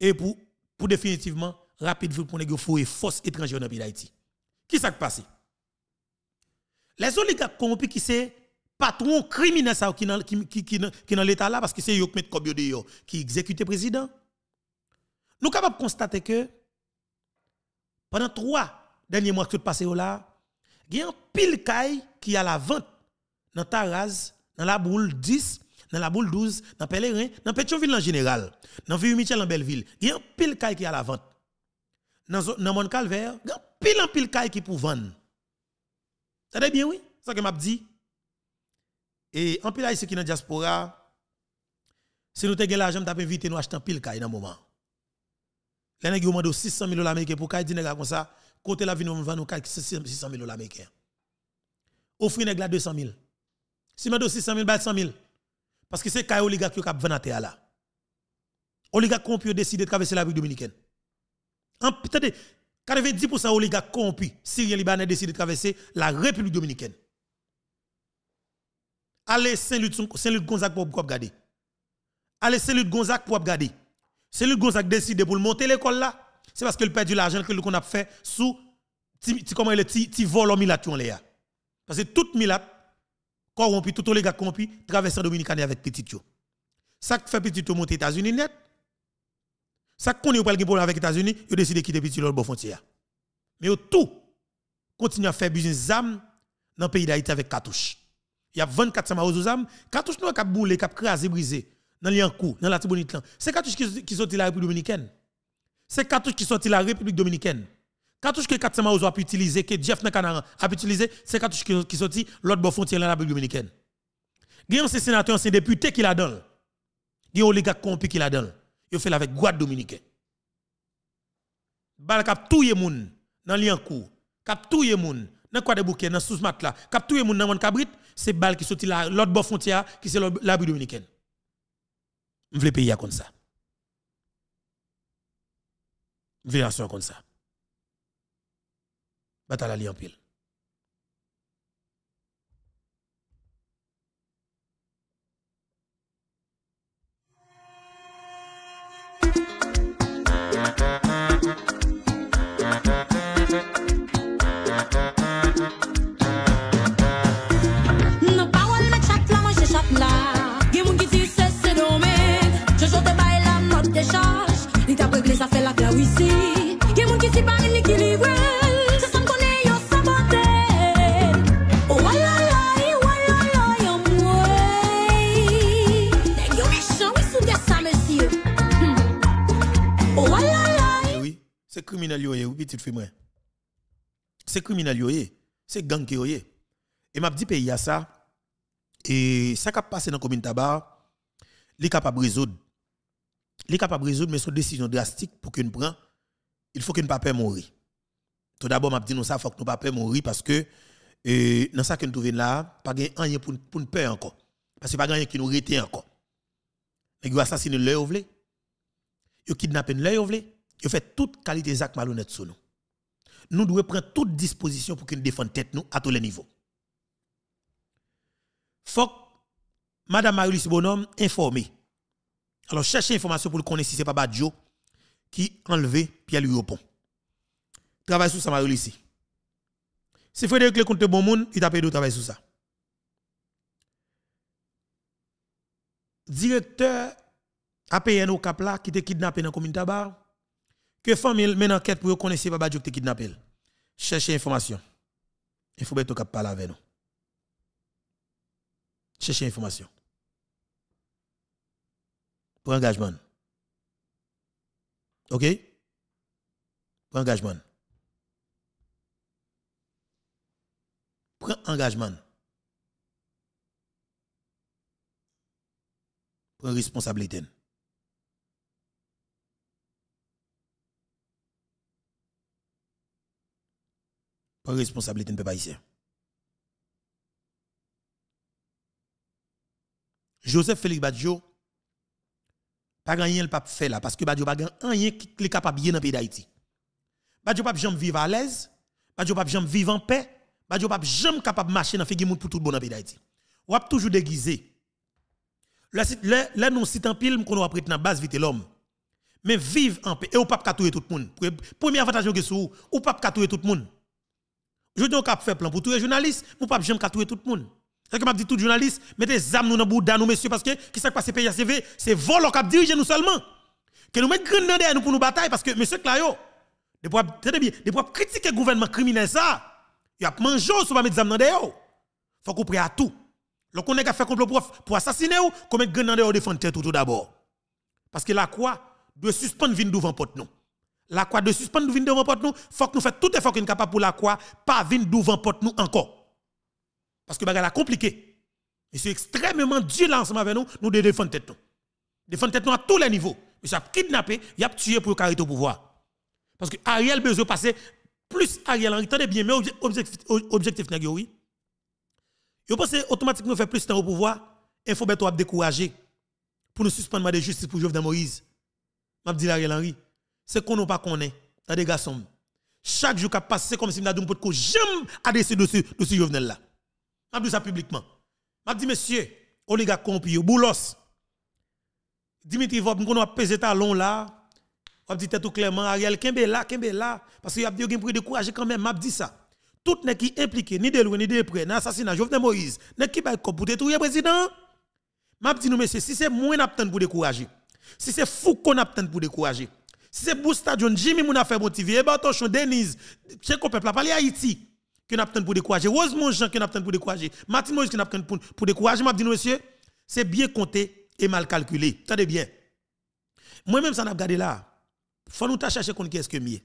Speaker 1: et pour, définitivement rapide pour les une force étrangère dans le pays d'Haïti. Qui s'est passé? Les oligarques corrompus qui sont patron criminel qui dans qui, qui, dans l'État là parce que c'est eux qui mettent qui exécute le président. Nous sommes capables de constater que pendant trois derniers mois que tout passé là, il y a un pile caille qui a la vente dans Taraz, dans la boule 10, dans la boule 12, dans Pèlerin, dans Petionville en général, dans ville Michel en Belleville. Il y a un pile caille qui a la vente. Dans, dans Calvaire, il y a un pile en pile caille qui pour vendre. Ça dit bien, oui? C'est ça que m'a dit. Et en pile, ici qui est dans la diaspora, si nous avons l'argent, nous avons invité nous acheter un pile caille dans le moment. Les qui ont demandé 600 000 dollars américains pour qu'ils dîner comme ça. Côté la vie, nous vendons 600 000 dollars américains. Offrir nègre 200 000. Si nous 600 000, 100 000. Parce que c'est les oligarques qui ont vendu à terre là. Oligarques corrompus ont décidé de traverser la République dominicaine. Attendez, 10% oligarques corrompus, Syriens, Libanais, décider de traverser la République dominicaine. Allez Saint-Luc Saint gonzac pour garder. Allez c'est Saint-Luc gonzac pour garder. C'est lui qui a décidé pour monter l'école là. C'est parce qu'il perd perdu l'argent que qu'on a fait sous comment il est ti vol en milat en Parce que tout milat corrompu, tout gars corrompu traverse Dominicaine avec petit yo. Ça fait petit yo monter États-Unis net. Ça continue à pas pour problème avec États-Unis, il décidé de quitter petit le bon frontière. Mais tout continue à faire business zam dans le pays d'Haïti avec Katouche. Il y a 24 samaros aux zam, Katouche nous a cap bouler, cap craser, briser dans Liancourt, dans la Tibonite, c'est cartouche qui, qui sorti la République dominicaine. C'est cartouche qui sorti la République dominicaine. Cartouche que 400 Ozo a pu utiliser, que Jeff Nakanaran a pu utiliser, c'est cartouche qui, qui sorti l'autre bord frontière dans la République dominicaine. Il y a un sénateur, un député qui l'a donné. Il y a un oligarque qui l'a donné. Il fait avec Guad dominicain. Bal cap tout le monde dans Liancourt, cap tout le monde dans quoi de bouquet, dans sous matelas, cap tout le monde dans mon cabrit, c'est bal qui sorti l'autre bord frontière qui c'est l'abri dominicaine. Je veux payer comme ça. Je Vération comme ça. Bataille aller en pile. Mm-hmm. c'est criminel yoye, ou petit fille C'est criminel yoye, c'est gang qui yoye. Et m'a dit pays a ça et ça qui passé dans commune tabac, il est capable de résoudre. Il est capable de résoudre mais son décision drastique pour qu'il prenne, il faut ne pas peur mourir. Tout d'abord m'a dit nous ça faut que nous pas peur mourir parce que euh, dans ça que nous trouvons là, pas de rien pour pour nous peur encore. Parce que pas rien qui nous retient encore. Mais ils assassiner l'œil voulez. Ils kidnappent l'œil voulez. Il fait toute qualité actes malhonnêtes sur nous. Nous devons prendre toute disposition pour qu'il défende tête nous à tous les niveaux. Faut Madame Marius Bonhomme informée. Alors cherchez information pour le connaître si ce n'est pas Badjo qui enlevé Pierre Louis Travaille sur ça, Marius C'est Si Frédéric le compte bon monde, il a payé de travail sur ça. Directeur APN au Capla qui était kidnappé dans la commune Tabar, que famille mène enquête pour connaître Baba qui te kidnappé. Cherchez information. Il faut que parler avec nous. Cherchez information. Pour engagement. OK Pour engagement. Prends engagement. Prends responsabilité. par responsabilité de peuple haïtien. Joseph Félix Badjo, pas rien le pape fait là, parce que Badjo pas rien qui est capable bien dans le pays d'Haïti. Badjo pas jamais vivre à l'aise, Badjo pas jamais vivre en paix, Badjo pas jamais capable marcher dans le pour tout le monde dans le pays d'Haïti. Ou toujours déguisé. Là, nous citons pile qu'on a pris dans la base vite l'homme. Mais vivre en paix, et ou pas tout le monde. Premier avantage que vous ou pas tout le monde. Je dis cap fait plan pour tous les journalistes, pour pas j'aime tout le monde. C'est que m'a dit tout journaliste, mettez zam nous dans bouda nous messieurs parce que qui s'est passé pays CV, c'est vol cap dirige nous seulement. Que nous mettons grand derrière nous pour nous bataille parce que monsieur Clayo, de pour bien, de pour critiquer gouvernement criminel ça, il a mangé ou pas mettre zam dans derrière. Faut qu'on à tout. Le on a fait complot pour, pour assassiner ou, qu'on mette de derrière défendre tout d'abord. Parce que la quoi doit suspendre vin devant porte nous. La croix de suspendre nous vient devant porte nous, faut que nous fassions tout effort qu'on capable pour la croix, pas venir devant porte nous encore. Parce que bagarre la compliqué. Et c'est extrêmement dur ensemble avec nous, nous de défendre tête nous. Défendre tête nous à tous les niveaux. Mais a kidnappé, il a tué pour carrer au pouvoir. Parce que Ariel besoin passer plus Ariel Henry, tenez bien, mais objectif, objectif n'a oui. Vous pensez automatiquement faire plus de temps au pouvoir, il faut être décourager pour nous suspendre de justice pour Jovenel Moïse. M'a dit Ariel Henry c'est qu'on n'a pas est T'as des garçons. Chaque jour qui passe, c'est comme si nous n'avait pas jamais adressé de ce, de ce Jovenel là. Je dis ça publiquement. Je dis, monsieur, oligarque compi, boulos. Dimitri Vop, nous avons pesé talon là. On dit tout clairement, Ariel, Kembe là, Kembe là. Parce qu'il a dit, gens qui de courage quand même, je dis ça. Tout n'est qui impliqué, ni de loin, ni de près, dans l'assassinat Jovenel Moïse, n'est qui va pour détruire le président. Je dis, nous, monsieur, si c'est moins n'attend pour décourager, si c'est fou qu'on a pour décourager, c'est pour stadion Jimmy a fait motiver. Et eh bien, chon Denise, c'est le peuple a à Haïti que n'a pour décourager. Rose Jean que n'a pour décourager. Martin Moïse qui n'a pour pour décourager. M'a dit monsieur, c'est bien compté et mal calculé. Tenez bien. Moi même ça n'a pas gardé là. Faut nous chercher qu'on quest est-ce que mieux.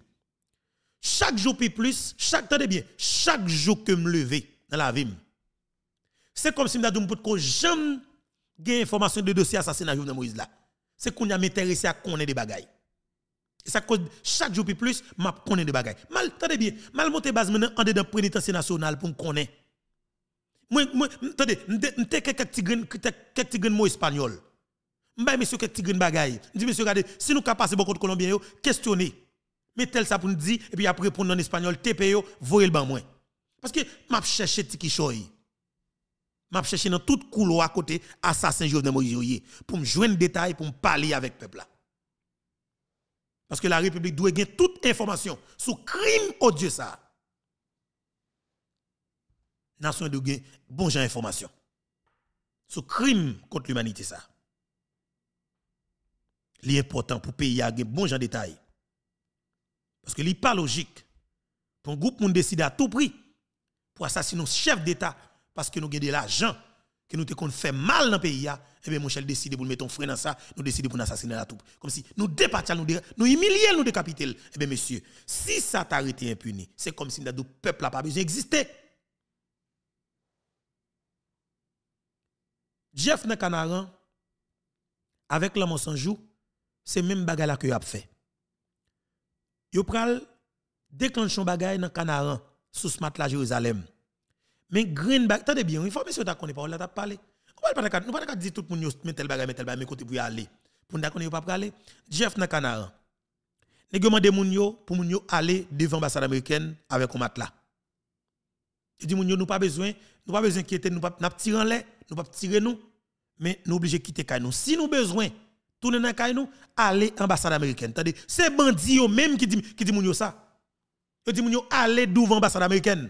Speaker 1: Chaque jour plus, chaque tenez bien, chaque jour que me lever dans la vie. C'est comme si m'a dit pour jamais gain information de dossier assassinat de Moïse là. C'est qu'on a m'intéressé à connaître des bagailles ça cause chaque jour plus, je connais des bagailles. Mal, attendez bien, mal monter base maintenant en dedans pénitentiaire nationale pour me connaître. Moi, moi, attendez, m'te quelques petits grains, mots espagnol. M'baye monsieur quelques petits grains Dis monsieur regardez, si nous passons passer beaucoup de Colombiens Mais questionnez. Mettez ça pour nous dire et puis après répondre en espagnol TPO, voyez le ban moi. Parce que m'a cherche tiki choy. M'a chercher dans tout couloir à côté assassin Jovenel Moïse pour me joindre détails, pour me parler avec le peuple parce que la République doit gagner toute information sur crime odieux ça. Nation doit gagner bon genre information sur crime contre l'humanité ça. important pour pays a bon genre détail. Parce que n'est pas logique pour un groupe qui décide à tout prix pour assassiner un chef d'État parce que nous avons de l'argent que nous te fait mal dans le pays, eh bien, mon cher décide pour mettre un frein dans ça, nous décidons pour assassiner la troupe. Comme si nous départions, nous, nous nous décapiter. Eh bien, monsieur, si ça t'a été impuni, c'est comme si notre peuple n'a pas besoin d'exister. Jeff dans Canaran, avec l'homme sans jou, c'est même là que avez fait. Vous pral déclenche un bagay dans Canaran sous ce matelas Jérusalem. Mais green bag, t'as bien, il faut monsieur t'a connaît pas, là t'a parlé. On parle pas pas dire tout le monde met tel bagage, met tel bagage, mais côté pour aller. Pour ne connaît pas parler Jeff na Canara. les demandé moun Mounio pour Mounio aller devant l'ambassade américaine avec un matelas. Il dit nous pas besoin, nous pas besoin quitter, nous pas tirer en l'air, nous pas tirer nous, mais nous obligés de quitter kay Si nous besoin tourner dans kay nous, aller ambassade américaine. Tandis c'est bandit même qui dit qui dit ça. Il dit Mounio aller devant l'ambassade américaine.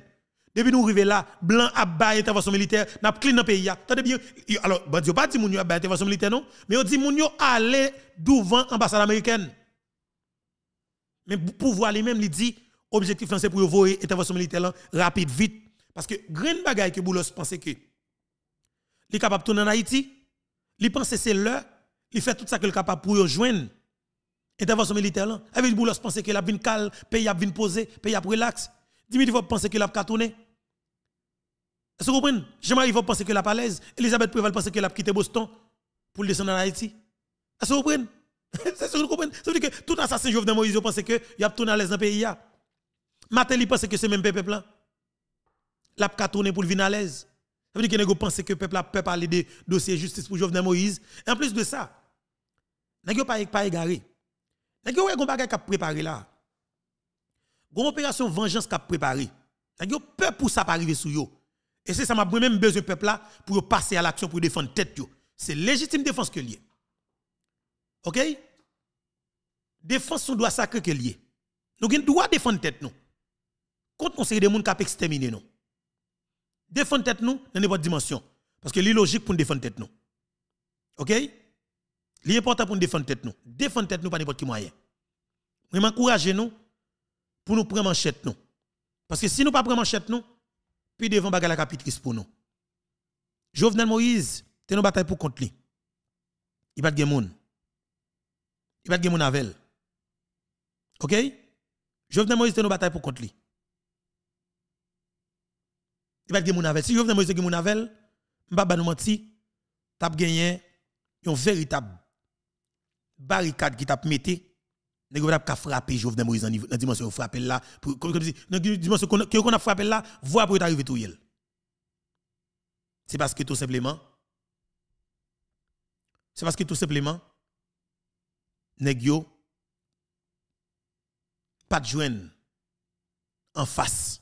Speaker 1: Depuis nous arrivons là, blanc a baillé intervention militaire, n'a clean dans pays. Alors, bien, alors bah pas dit moun yo baillé intervention militaire non, mais on dit moun yo aller devant ambassade américaine. Mais pour voir lui-même, il dit objectif français pour voyer intervention militaire rapide vite parce que grande bagaille que Boulos pensait que il capable tourner en Haïti, il pensait c'est l'heure, il fait tout ça qu'il capable pour joindre intervention militaire là. Avec eh Boulos pensait que la vin cal, pays a vin poser, pays a relax. Dimitri va penser qu'il a tourner. Est-ce que vous comprenez Jean-Marie va penser que la palaise, Elisabeth Préval pensait qu'elle a quitté Boston pour descendre à Haïti. Est-ce que vous comprenez que vous comprenez Ça veut dire que tout assassin Jovenel Moïse pense qu'il a tourné à l'aise dans le pays. Matéli pense que c'est même peuple là. L'a tourné pour le venir à l'aise. Ça veut dire que pensez que le peuple a peur parler des dossiers justice pour Jovenel Moïse. Et en plus de ça, vous pas pas égaré. N'est pas un Vous qui a préparé là. Une opération vengeance qui a préparé. Vous pas peur pour ça pas arriver sur vous. Et c'est ça m'a même besoin peuple là pour passer à l'action pour défendre tête C'est légitime défense que lié. OK Défense son doit sacré que lié. Nous avons droit défendre tête nous. Contre conseiller des gens qui ont exterminer nous. Défendre tête nous dans n'importe dimension parce que c'est logique pour défendre tête nous. OK L'important pour défendre tête nous. Défendre tête nous pas n'importe qui moyen. mais m'encourager nous pour nous prendre manchette nous. Parce que si nous pas prendre manchette nous puis devant bagala la capitrice pour nous. Jovenel Moïse, t'es dans bataille pour contre lui. Il va de monde. Il va de monde avec OK Jovenel Moïse t'es dans bataille pour contre lui. Il pas de monde avec Si Jovenel Moïse t'es monde avec, m'pa pas nous menti. t'as gagné une véritable barricade qui t'a metté Nèg ou ka frapper Jovenel Moïse dans la dimension frapper là pour comme dit dans dimension que qu'on a frappé là voit pour arriver tout yel. C'est parce que tout simplement c'est parce que tout simplement nèg yo pas de joine en face.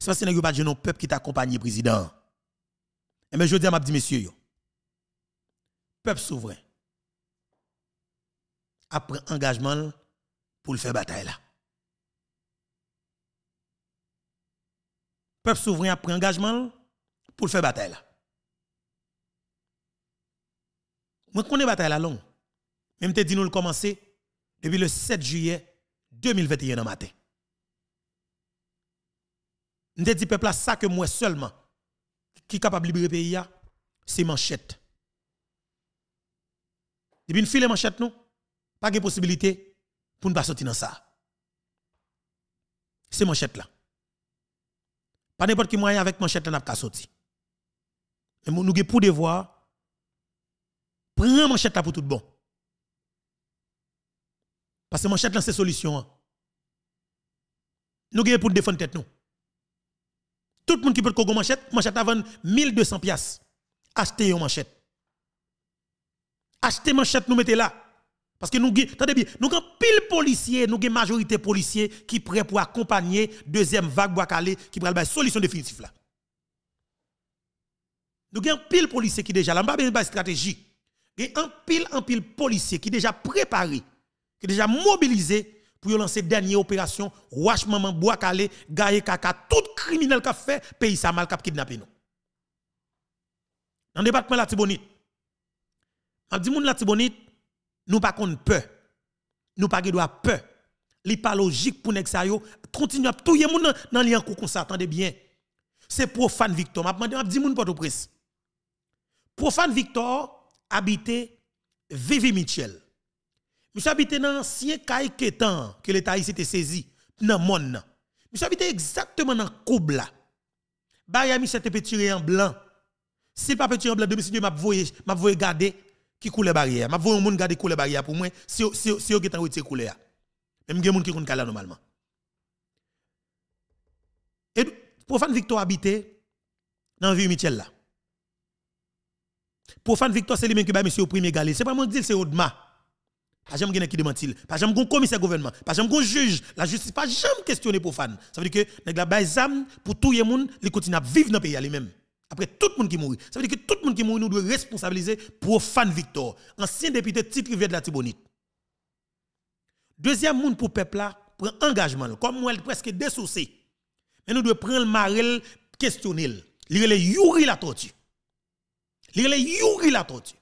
Speaker 1: C'est parce que nèg yo pas de au peuple qui t'accompagne président. Et eh mais ben, je dis à m'a dit messieurs yo. Peuple souverain après engagement pour le faire bataille là. Peuple souverain a pris engagement pour le faire bataille là. Moi connais bataille là long. Même te dit nous le commencer depuis le 7 juillet 2021 dans matin. Je dit peuple là ça que moi seulement qui est capable de libérer le pays c'est manchette. Depuis une file manchette nous pas de possibilité pour ne pas sortir dans ça. C'est manchette là. Pas n'importe qui moyen avec manchette là n'a pas sorti. Mais nous avons pour devoir prendre manchette là pour tout bon. Parce que manchette là c'est solution. Hein. Nous avons pour défendre tête nous. Tout le monde qui peut une manchette, manchette avant 1200 piastres. Achetez une manchette. Achetez manchette nous mettez là. Parce que nous, avons bien, nous avons pile policiers, nous avons majorité policiers qui prêts pour accompagner deuxième vague bois calé, qui pour la solution définitive là. Nous avons pile policiers qui déjà, là, pas de stratégie. Nous avons pile, en pile policiers qui déjà préparés, qui déjà mobilisés pour lancer dernière opération, Wash Maman bois calé Gaye Kaka, tout criminel qui a fait, pays ça mal kidnappé nous. Dans le département de la Tibonite, je dis la Tibonite, nous pas qu'on peur. Nous pas doit peur. Li pas logique pour nèg ça continue à tout moun nan lien coup comme ça bien. C'est profane Victor, m'a demandé m'a dit moun porte au presse. Profane Victor habitait Vivi Michel. Monsieur habitait dans ancien caïque Kétan que l'État ici était saisi dans monde. Monsieur habitait exactement dans Koubla. Bah, Michel était petit en blanc. C'est pas petit en blanc, de monsieur m'a voyé, m'a voyé garder qui coule barrière. M'a voir moun monde garder coule barrière pour moi si si si qui est en retirer coule Même des gens qui connaissent là normalement. Et profane Victor habité dans la vie Michel là. Profane Victor c'est lui-même qui ba monsieur au premier galé. C'est pas moi qui c'est Odma. Pas jamais quelqu'un qui il Pas jamais un commissaire gouvernement. Pas jamais un juge. La justice pas jamais questionné profane. Ça veut dire que nèg la baïzam pour tout les monde, li continue à vivre dans le pays lui-même après tout le monde qui mourit. Ça veut dire que tout le monde qui mourit, nous devons responsabiliser profane Victor, ancien député titre vient de la Tibonite. Deuxième monde pour le peuple là, prend engagement, comme moi, presque dessoucé. Mais nous devons prendre le marel, questionner. Il est Yuri la tortue. Il est Yuri la tortue.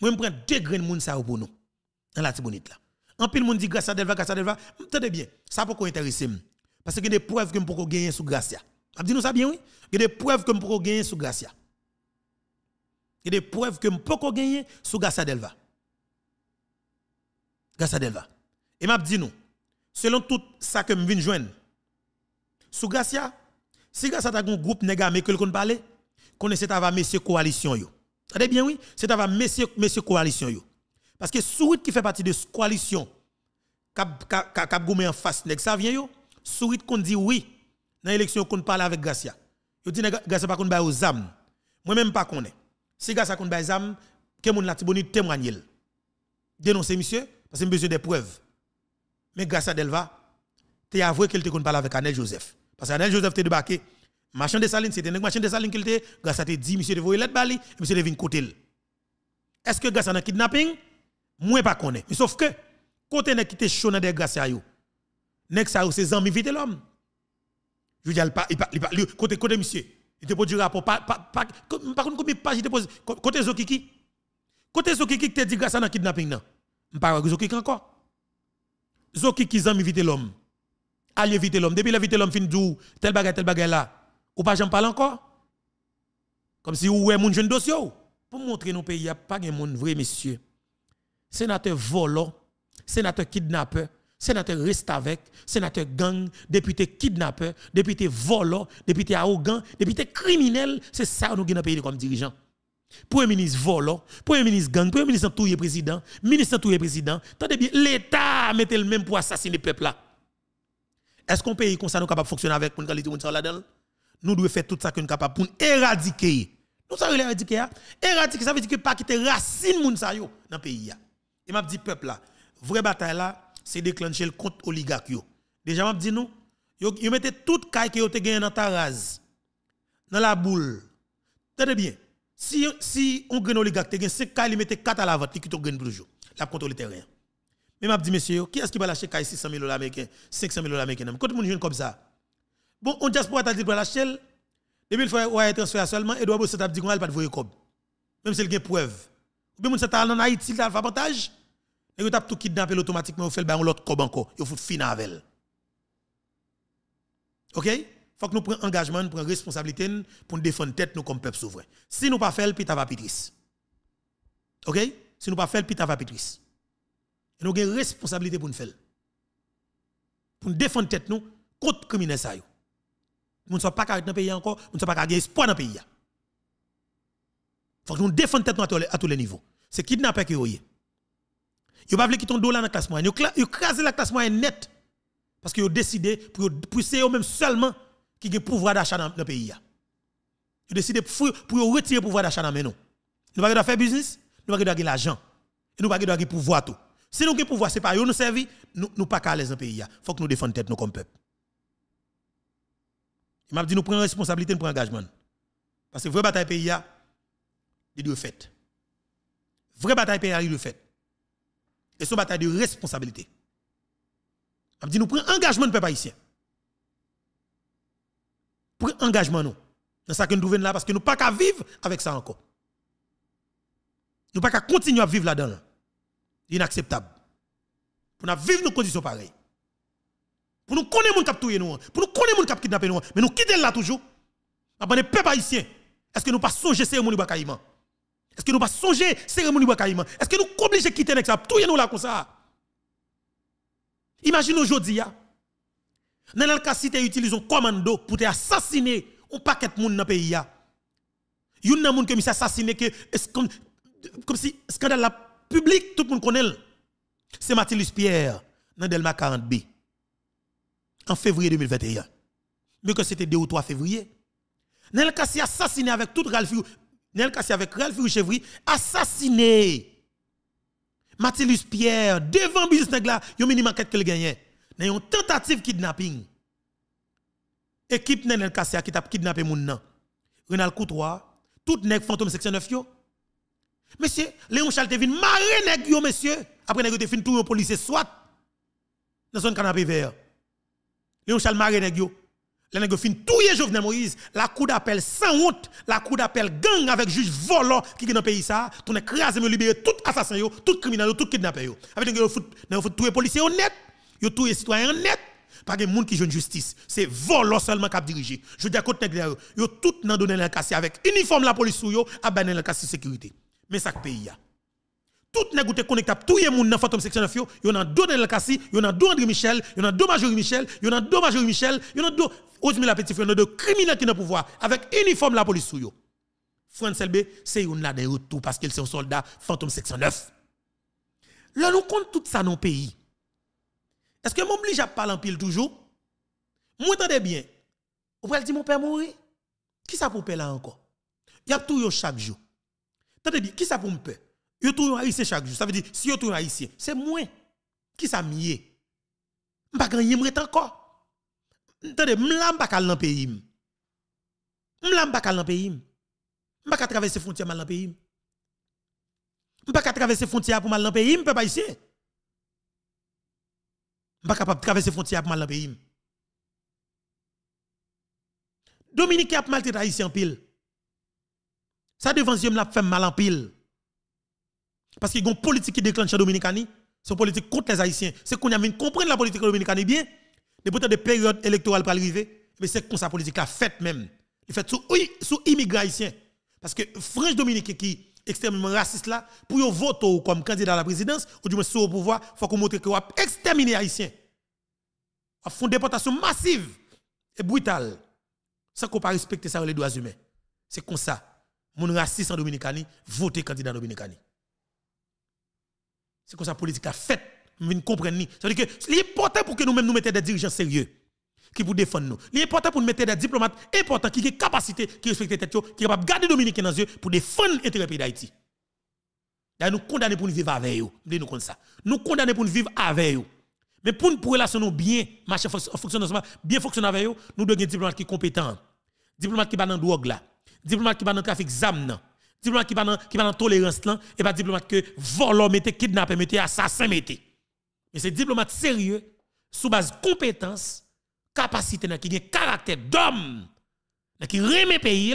Speaker 1: Moi, je prends deux grains de monde pour nous, dans la Tibonite là. En pile, monde dit grâce à Delva, grâce à Delva. très bien, ça pour qu'on intéressant. Parce que des preuves que je peux gagner sous grâce dit nous ça bien, oui. Il y a des preuves que je peux gagner sous Gracia. Il y a des preuves que je peux gagner sous Gracia Delva. Gracia Delva. Et m'a dit nous, selon tout ça que je viens joindre, sous Gracia, si Gracia a un groupe négat, mais que le parle, connaissez ta va messieurs coalition yo. dit bien, oui, c'est ta va messieurs messieurs coalition yo. Parce que Sourit qui fait partie de coalition, cap cap en face nèg ça vient yo, Sourit qu'on dit oui dans l'élection qu'on parle avec Gracia. Yo dit Gracia pas qu'on bail aux âmes. Moi même pas connais. Si Gracia qu'on bail aux âmes, que mon Latiboni témoigne. Dénoncer monsieur parce que besoin des preuves. Mais Gracia Delva t'es avoué qu'elle te qu'on parle avec Anel Joseph parce qu'Anel Joseph t'est débarqué Machin de Saline, c'était un machin de Saline qui était, gracia t'a dit, monsieur de voyer bali, monsieur de vin côté. Est-ce que Garcia a un kidnapping, moi pas connais. Mais sauf que, côté qui quitté chaud dans des grâce à yo, nek sa yo, vite l'homme. Je veux dire, il pas, il pas, côté, côté monsieur, il produit du rapport, pas, pas, pas, par contre, combien de pages il côté Zokiki, côté Zokiki qui te dit grâce à un kidnapping, non, ne parle pas de Zokiki encore. Zokiki, ils ont évité l'homme. Allez éviter l'homme. Depuis la vite l'homme fin d'où, tel bagage, tel bagage là, ou pas j'en parle encore. Comme si vous avez mon jeune dossier. Pour montrer nos pays, il n'y a pas de monde vrai, monsieur. Sénateur volant, sénateur kidnappeur, Sénateur reste avec, sénateur gang, député kidnappeur, député volant, député arrogant, député criminel, c'est ça nous avons dans pays comme dirigeant. Premier ministre volant, premier ministre gang, premier ministre tout président, ministre tout président. Tendez bien, l'État met le même pour assassiner le peuple là. Est-ce qu'on pays comme ça nous capable fonctionner avec pour de ça là-dedans Nous devons faire tout ça que nous capable pour éradiquer. Nous ça éradiquer hein? Éradiquer ça veut dire que pas quitter racine de racines yo dans pays là. Hein? Et m'a dit peuple là, vraie bataille là c'est déclencher le compte oligarque. Déjà, je dit nous, vous mettez toute le que qui te gagné dans ta race, dans la boule. Tenez bien. Si, si on gagne oligarque, te avez 5 caille, il mettez 4 à la vente, qui te gagne toujours. La contrôle le terrain. Mais je dit monsieur, qui est-ce qui va lâcher 600 000 dollars américains, 500 000 dollars américains Quand vous vient comme ça. Bon, on peut t'a dit pour lâcher depuis le faut ouais transfert seulement il doit vous dit qu'on n'a pas de voyer comme. Même s'il si a une preuve. Ou bien on s'est en Haïti, il avantage vous avez tout kidnappé automatiquement, vous fait l'autre comme encore, Vous faites fin avec. OK Faut que nous prenions engagement, nous prenions responsabilité pour nous défendre tête nous comme peuple souverain. Si nous ne pas faire, puis va pitris. OK Si nous pas faire, puis va pitris. Et nous avons responsabilité pour nous faire. Pour nous défendre tête nous contre criminels ça Nous ne sommes pas dans le pays encore, nous ne sommes pas gagner espoir dans le pays. Faut que nous défendions tête à tous les niveaux. C'est kidnapper qui est. Ils pas voulu quitter ton dollar dans la classe moyenne. Ils ont la classe moyenne net. Parce qu'ils ont décidé, pour, se eux seulement qui ont le pouvoir d'achat dans le pays. Ils ont pour, retirer le pouvoir d'achat dans nous. Nous ne pouvons pas faire business, nous ne pouvons pas gagner l'argent. Et nous ne pouvons pas le pouvoir tout. Si nous avons pouvoir, ce n'est pas nous servir, nous ne pas à dans le pays. Il faut que nous défendions tête comme peuple. Il m'a dit nous e prenons responsabilité, nous prenons engagement. Parce que vraie bataille pays, il est fait. Vraie bataille pays, il est fait. Et ce bataille de responsabilité. On dit nous prenons engagement de peuple haïtien. Prenons engagement nous. Dans ça que nous devons là parce que nous pas qu'à vivre avec ça encore. Nous pas qu'à continuer à vivre là-dedans. Inacceptable. Pour nous vivre nos conditions pareilles. Pour nous connaître les gens qui nous, pour nous connaître les gens qui kidnappé nous, mais nous quittons là toujours. des peuple haïtien. Est-ce que nous pas songer c'est mon libre est-ce que nous pas songer cérémonie Wakaïman Est-ce que nous sommes obligés de quitter avec ça Tout nous là comme ça. Imagine aujourd'hui, dans le cas cité un commando pour assassiner un paquet de monde dans le pays. Il y a des gens qui ont assassiné que comme, comme si scandale la public tout le monde connaît. C'est Mathilde Pierre dans Delma 40B en février 2021. Mais que c'était 2 ou 3 février. Dans le assassiné avec toute Ralph Nel avec Ralph Chevry assassiné. Mathilus Pierre, devant business y a yon minimum enquête qu'il gagnait. Dans une tentative kidnapping. Équipe Nel Kassi qui t'a kidnappé moun nan. Renal Coutois, tout nèg fantôme section yo. Monsieur, Léon Charles te maré nèg yo monsieur, après nèg te fin tout yon policier soit dans son canapé vert. Léon Charles maré nèg yo. Les nègres fin Moïse, la cour d'appel sans honte, la cour d'appel gang avec juge volant qui est dans le pays ça, ton écrasé me libérer tout assassin yo, tout criminel tout kidnappé yo. Avec nègres fout nègres tous les policiers honnêtes, yo tous les citoyens honnêtes. Pas de monde qui joue justice, c'est volant seulement qui dirigé. Je dis à côté Tous yo, tout n'a donné la avec uniforme la police ou yo, a bané la de sécurité. Mais ça pays a. Tout nèg connectable te connecté tout yé dans nan fantôme Section 9 yo, yo nan Donel Kassi, en a deux André Michel, en a deux Majorie Michel, en a deux Majorie Michel, en a deux Ousmane la petit frère, de criminels qui ont le pouvoir avec uniforme la police sous France LB, c'est une là de tout parce qu'il c'est un soldat fantôme 609. Là, nous compte tout ça dans le pays. Est-ce que m'oblige à parler en pile toujours? Moi, t'entendez bien. Vous pouvez dire, mon père mourir? Qui ça pour père là encore? Il y a tout chaque jour. T'entends bien, qui ça pour me père? Il y a tout ici chaque jour. Ça veut dire, si il y a tout c'est moi. Qui ça m'y est? Je ne pas encore. Attendez, m'lam pas dans pays. M'lam pas dans pays. M'pa pas traverser frontière mal dans pays. M'pa pas traverser frontière pour mal dans pays, peuple haïtien. M'pa capable traverser frontière pour mal dans pays. Dominique a maltraité haïtien pile. Ça devant yeux l'a fait mal en pile. Parce qu'il y a une politique qui déclenche à Dominicani. c'est une politique contre les haïtiens. C'est qu'on a même comprendre la politique dominicaine bien. Mais pourtant, des périodes électorales pour arriver, mais eh c'est comme ça politique a fait même. Il fait sous, sous haïtiens. Parce que French Dominique qui est extrêmement raciste là, pour yon vote comme candidat à la présidence, ou du moins sous au pouvoir, il faut qu'on montre que vous exterminé haïtiens. Vous font une déportation massive et brutale. Sans qu'on pas respecter ça les droits humains. C'est comme ça. Mon raciste en Dominicani, voter candidat en Dominicani. C'est comme ça politique a fait nous ni C'est-à-dire que c'est important pour que nous-mêmes nous mettions des dirigeants sérieux qui pour défendre nous. important pour nous mettre des diplomates importants qui ont capacité, qui respectent têtes qui sont capables de garder Dominique dans les yeux pour défendre l'intérêt pays d'Haïti. Nous condamnons pour nous vivre avec eux. Nous ça. Nous condamnons pour nous vivre avec eux. Mais pour nous, bien, marcher fonctionnement, bien fonctionner avec eux, nous devons des diplomates qui sont compétents. Diplomates qui sont dans le drogue là. Diplomates qui sont dans le trafic Des Diplomates qui sont dans la tolérance là. Et pas diplomates qui volent, mettez, kidnappent, mettez, assassins, et c'est diplomate sérieux, sous base compétence, capacité, qui a caractère d'homme, qui remet pays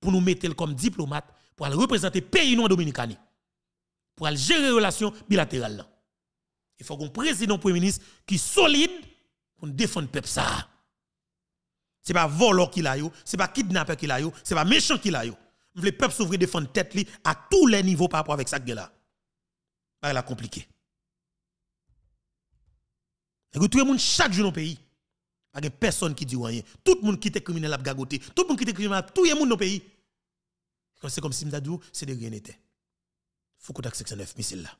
Speaker 1: pour nous mettre comme diplomate, pour représenter représenter pays non dominicain, pour gérer les relations bilatérales. Il faut qu'on président, premier ministre qui est solide pour défendre le peuple. Ce n'est pas voleur qui l'a eu, ce n'est pas kidnapper qui l'a eu, ce n'est pas méchant qui l'a eu. Le peuple s'ouvre défendre tête à tous les niveaux par rapport avec ça. là. Bah, C'est compliqué. Tout le monde chaque jour dans le pays. Il n'y a personne qui dit rien. Tout le monde qui est criminel a gagoté. Tout le monde qui est criminel tout le monde dans le pays. C'est comme si Mdadou, c'est de rien n'était. Faut qu'on 69 missiles là.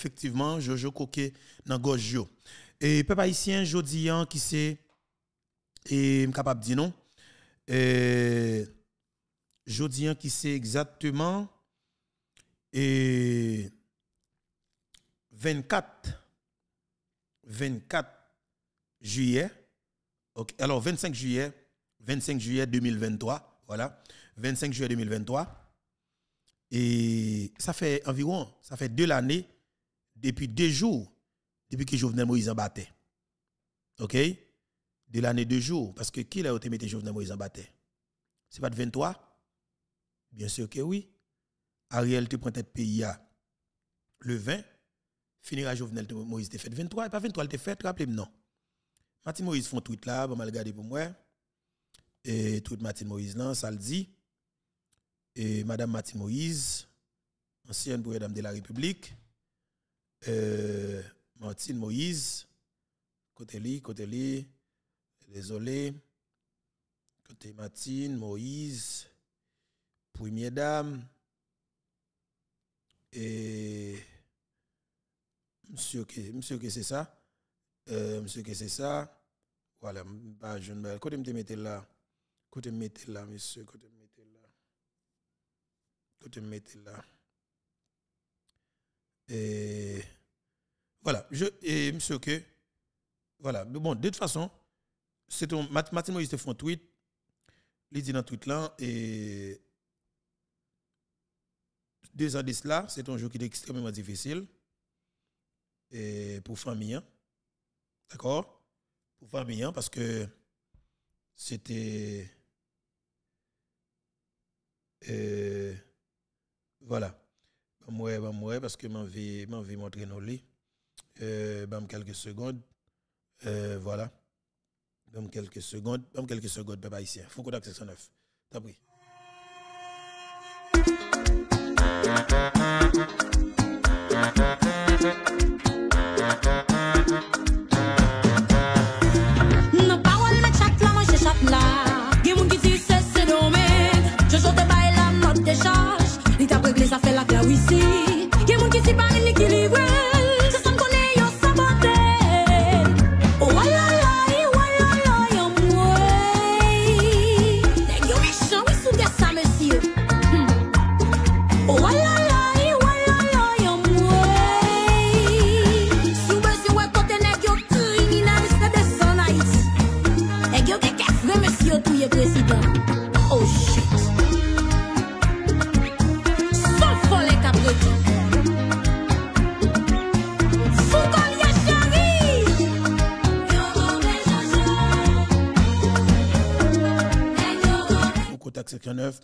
Speaker 1: effectivement Jojo Koke dans Gojo. Et peuple haïtien jodi hein, qui sait et capable dire non. Et hein, qui sait exactement et 24 24 juillet alors 25 juillet 25 juillet 2023 voilà 25 juillet 2023 et ça fait environ ça fait deux années depuis deux jours, depuis que Jovenel Moïse en battait. OK De l'année deux jours. Parce que qui l'a été Jovenel Moïse en battait C'est pas de 23 Bien sûr que oui. Ariel te prend tête pays le 20. Finira Jovenel Moïse te fait 23. Et pas 23, elle te fait, rappelez-moi non. Martin Moïse font tweet là, bon, mal pour moi. Et tweet Martin Moïse là, ça le dit. Et Madame Martin Moïse, ancienne première dame de la République, euh, Martine Moïse, Côté-Li, Côté-Li, désolé, Côté Martine, Moïse, Première Dame, et monsieur que monsieur que c'est ça euh, monsieur que c'est ça voilà bah je ne me mettre là côté me là monsieur côté me mettre là côté me là et voilà, je, et monsieur, que, voilà, bon, de toute façon, c'est un, Martin Moïse fait un tweet, il dit dans tweet là, et deux ans de cela, c'est un jeu qui est extrêmement difficile et pour famille. Hein. D'accord Pour famille, hein, parce que c'était. Euh, que m'en vais montrer nos lits. Euh, quelques secondes. Euh, voilà. dans quelques secondes. Bam quelques secondes, papa ici. Foucault 609. T'as pris.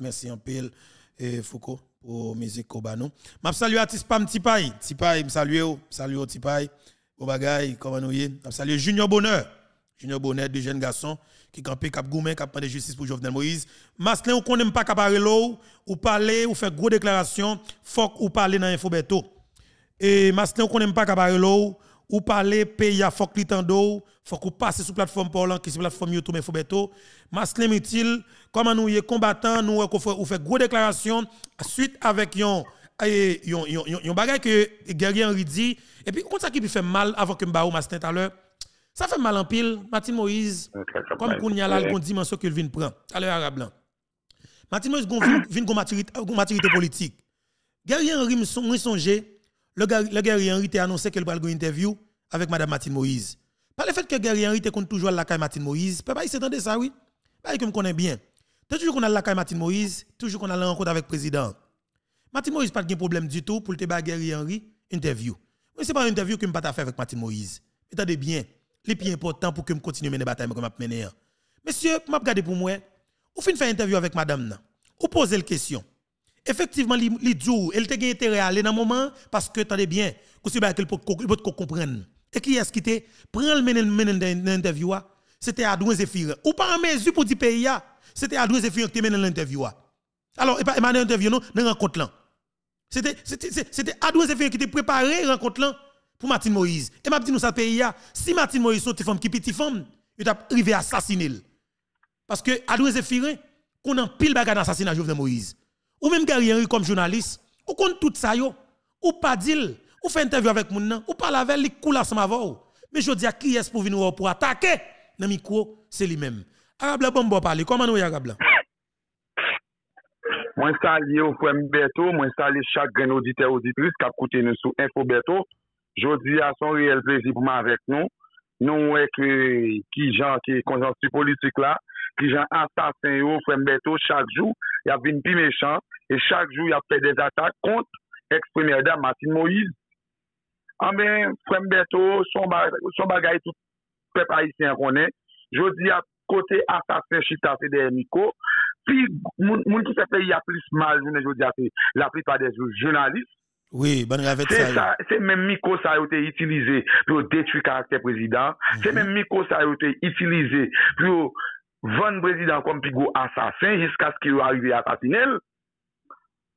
Speaker 1: Merci en pile, et Foucault, pour musique Kobano. Je salue à Tispam Tipay. Tipay, je salue. Salut au Tipay. Bon bagaille, comment nous y Je salue Junior Bonheur. Junior Bonheur deux jeunes garçons qui campaient cap Goumen, cap de justice pour Jovenel Moïse. Maslin, ou qu'on n'aime pas caparer l'eau, ou parler, ou faire gros déclaration, fuck ou parler dans Beto. Et Maslin, ou qu'on n'aime pas caparer l'eau, ou parler pays à faut litando faut qu'on passe sur plateforme parlant qui sur plateforme YouTube mais faut bientôt Maslin utile comment nous y combattant nous on fait gros déclaration suite avec yon eh, yon yon yon, yon que Guerrier Henry dit et puis on ça qui fait mal avant que Mbao Maslin tout à l'heure ça fait mal en pile Martin Moïse comme qu'on y a là dimanche dimension qu'il vient prendre à l'heure arabe blanc Martin Moïse vient maturité, maturité politique Guerrier Henry me songer le, guerrier Henry a annoncé qu'il va une interview avec Mme Martine Moïse. Par le fait que guerrier Henri compte toujours la caille Martine Moïse, peut pas à ça, oui. Bah, que me connaît bien. Toujours qu'on a la caille Martine Moïse, toujours qu'on a la rencontre avec le président. Martine Moïse pas de problème du tout pour te faire guerrier Henry interview. Mais ce n'est pas une interview que vais pas faire avec Martine Moïse. Attendez bien, les pieds important pour que je continue à mener bataille comme je mener. Monsieur, m'a regardé pour moi. Ou fin faire interview avec madame non Ou posez la question effectivement, il el elle a intérêt à aller dans moment parce que, attendez bien, il peut comprendre. Et qui est-ce qui te prend le menen dans l'interview? C'était Adouin Zéphirin. Ou pas en mesure pour dire pays, c'était Adouin Zéphirin qui te dans l'interview. Alors, et pas dans l'interview, non, dans rencontre là. C'était Adouin Zéphirin qui te préparé rencontre là pour Martin Moïse. Et m'a dit nous ça pays, si Martin Moïse sont femme qui petite femme, il t'a arrivé à assassiner. Parce que Adouin Zéphirin, hein, qu'on a pile bagarre d'assassinat Jovenel Moïse. Ou mèm gèl yèri kom jounalist Ou kon tout sa yo Ou pa dil Ou fe interview avèk moun nan Ou pa lavel li kou la smavò Mè jò di a ki es pou vin wò pou atake Nan mikou se li mèm Arab la bon bò pali Koman wè yè Arab la?
Speaker 3: Mwen sali yo fwèm beto Mwen sali chak gen odite odite plus Kap koute nè sou info beto Jò di a son reel prezibman avèk nou Nou wèk ki jan ki konjansi politik la ki jan atasen yo Frembeto chak jou, yav vin pime chan e chak jou yav fè desatak kont eksprimer da Matin Moïse amè ah, Frembeto son bagay tout pep haïsien konè jò di ap kote atasen chita fè de Miko pi moun ki se fè yav plis mal jounè jò di ap fè la pripa de joun, jounalist se mè Miko sa yote itilize pyo detri karakter prezident, se mè Miko sa yote itilize pyo von brezidan kom pi go asasen, jiska skil yo arivi a patinel,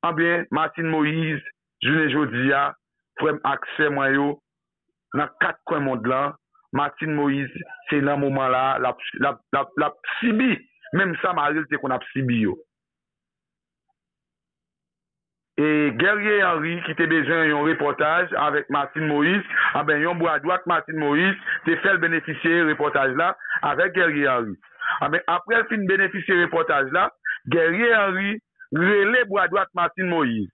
Speaker 3: an bien, Martin Moïse, Joune Jodia, Frem Akse Mwayo, nan kat kwen mond lan, Martin Moïse, se nan mouman la, la psibi, menm sa ma ril te kon ap sibiyo. E Gerge Yari, ki te bejan yon reportaj, an ben yon bou adwak Martin Moïse, te fel beneficye yon reportaj la, an ben Gerge Yari. Ame apre fin benefisye reportaj la, gerye anri, le le bo a doat Martin Moïse.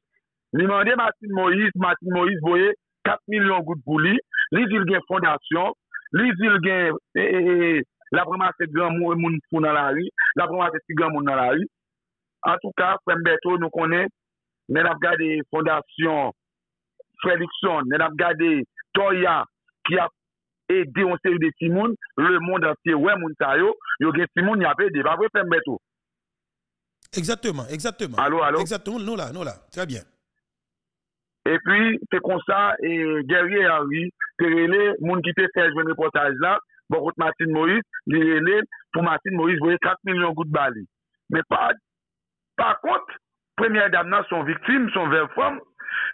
Speaker 3: Li mande Martin Moïse, Martin Moïse boye, 4 milyon gout boulis, li zil gen fondasyon, li zil gen, e, e, e, la vreman se gen moun moun pou nan la ri, la vreman se si gen moun nan la ri. An tou ka, Fembe To, nou konen, men ap gade fondasyon, Fredrickson, men ap gade Toya, Kiyap, E di yon se yi de ti moun, le moun ap se yi wè moun sa yo, yo gen ti moun yi apè de. Va vè fèm beto. Eksatèman, eksatèman. Alo, alo. Eksatèman, nou la, nou la. Très bien. E pi, te konsa, gerge yi a wè, te rene, moun ki te fè jwen reportaj la, bon kout Martin Maurice, li rene, pou Martin Maurice, vwe 4 milyon gout balè. Me pa, pa kont, premier Damna son victime, son verv fòm,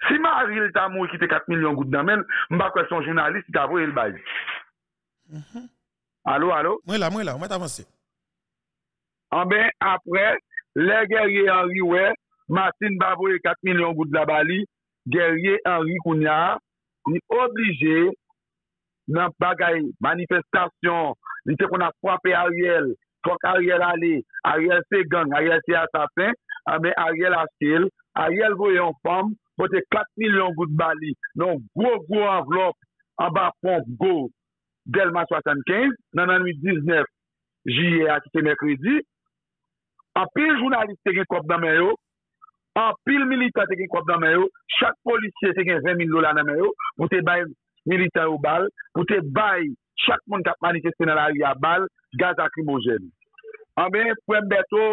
Speaker 3: Si ma Ariel ta mou ki te 4 milyon gout damen, mba kwen son jenalist, si ta vwe el bayi. Alo, alo? Mwen la, mwen la, mwen ta monsi. An ah ben, apre, le gerye Henri oue, masin ba vwe 4 milyon gout dabali, gerye Henri kounya, ni oblije, nan bagay, manifestasyon, ni te kon a fwape Ariel, fwape Ariel ali, Ariel se gang, Ariel se atasen, an ah ben, Ariel asil, Ariel vwe yon fam, wote 4 milion gout bali, nou gwo gwo avlop, abapon gout, gelman 75, nananou 19, jye atite mekredi, an pil jounalist te gen kop nan men yo, an pil milita te gen kop nan men yo, chak polisye te gen 20 mili dola nan men yo, wote bay milita yo bal, wote bay chak moun kap manite senalari ya bal, gaz akrimojeni. An ben, pou mbeto,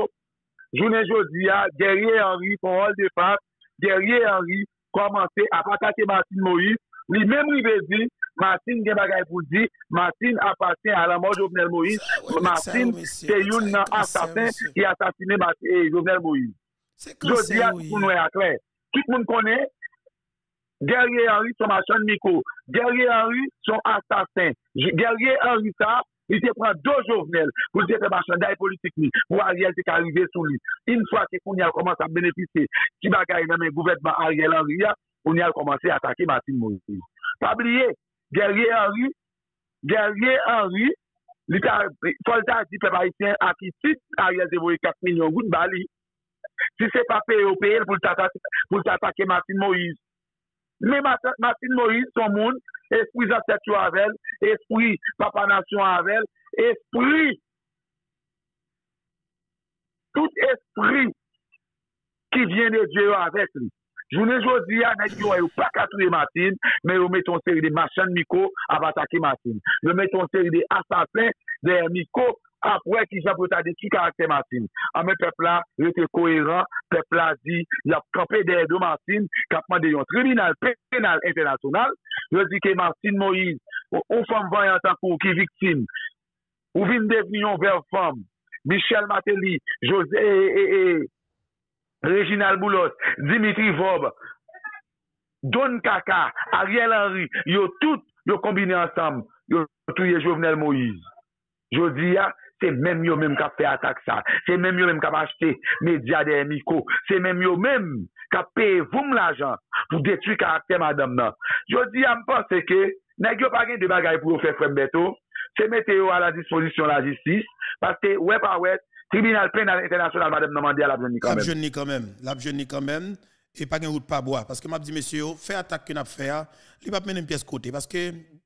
Speaker 3: jounen jodi ya, geryen anri pon hal de fap, Gerye Henry komanse apatate Matin Moïse, li memri vezi Matin gen bagay pou di Matin apatene ala mò Jovenel Moïse Matin se youn nan asasen e asasine Jovenel Moïse Jodi a kounwe akre Kik moun kone Gerye Henry son masan mikou Gerye Henry son asasen Gerye Henry sa I te pran do jovnel pou li te peba chanday politik li, pou Ariel se karive sou li. In fwa se pou ni al komanse a mbenefise, ki bagay nan men gouvedman Ariel Henry ya, pou ni al komanse atake Martin Moïse li. Fabriye, gerge Henri, gerge Henri, li ta folta ki peba itien ati sit, Ariel devoye 4 minyon goun bali, si se pa peyo peye pou li ta atake Martin Moïse. Me Martin Moïse son moun, Espri Zastachou avel, espri Papa Nassou avel, espri, tout espri ki vyen de Dieu avel. Jounen jodi, anet yo ayou pakatou de Matin, men yo meton seri de Machan Miko avatake Matin. Yo meton seri de Asapen de Miko apwè ki sa potade ki karakter Marcin. Amè ah, pepla, yo te koheran, pepla di, la kapè derdo Marcin, kapman deyon, tribunal, tribunal internasyonal, yo di ke Marcin Moïse, ou fèm vayantankou, ki viktsin, ou vin devinyon ver fèm, Michel Matéli, José, Reginald Moulos, Dimitri Vaub, Don Kaka, Ariel Henry, yo tout yo kombine ansam, yo touye jovenel Moïse. Yo di ya, ah, c'est même eux-mêmes qui ont fait attaque ça. C'est même eux-mêmes qui ont acheté médias des micros. C'est même eux-mêmes qui ont payé vous l'argent pour détruire caractère madame Je dis à me que, nèg pas pas de bagaille pour faire frère Beto, c'est mettre à la disposition de la justice parce que ouais par ouais, tribunal pénal international madame demander à la jeune quand même. La
Speaker 1: jeune quand même, la
Speaker 3: jeune quand même
Speaker 1: et pas de route pas bois parce que m'a dit monsieur fait attaque qu'on affaire, fait, il va mettre une pièce côté parce que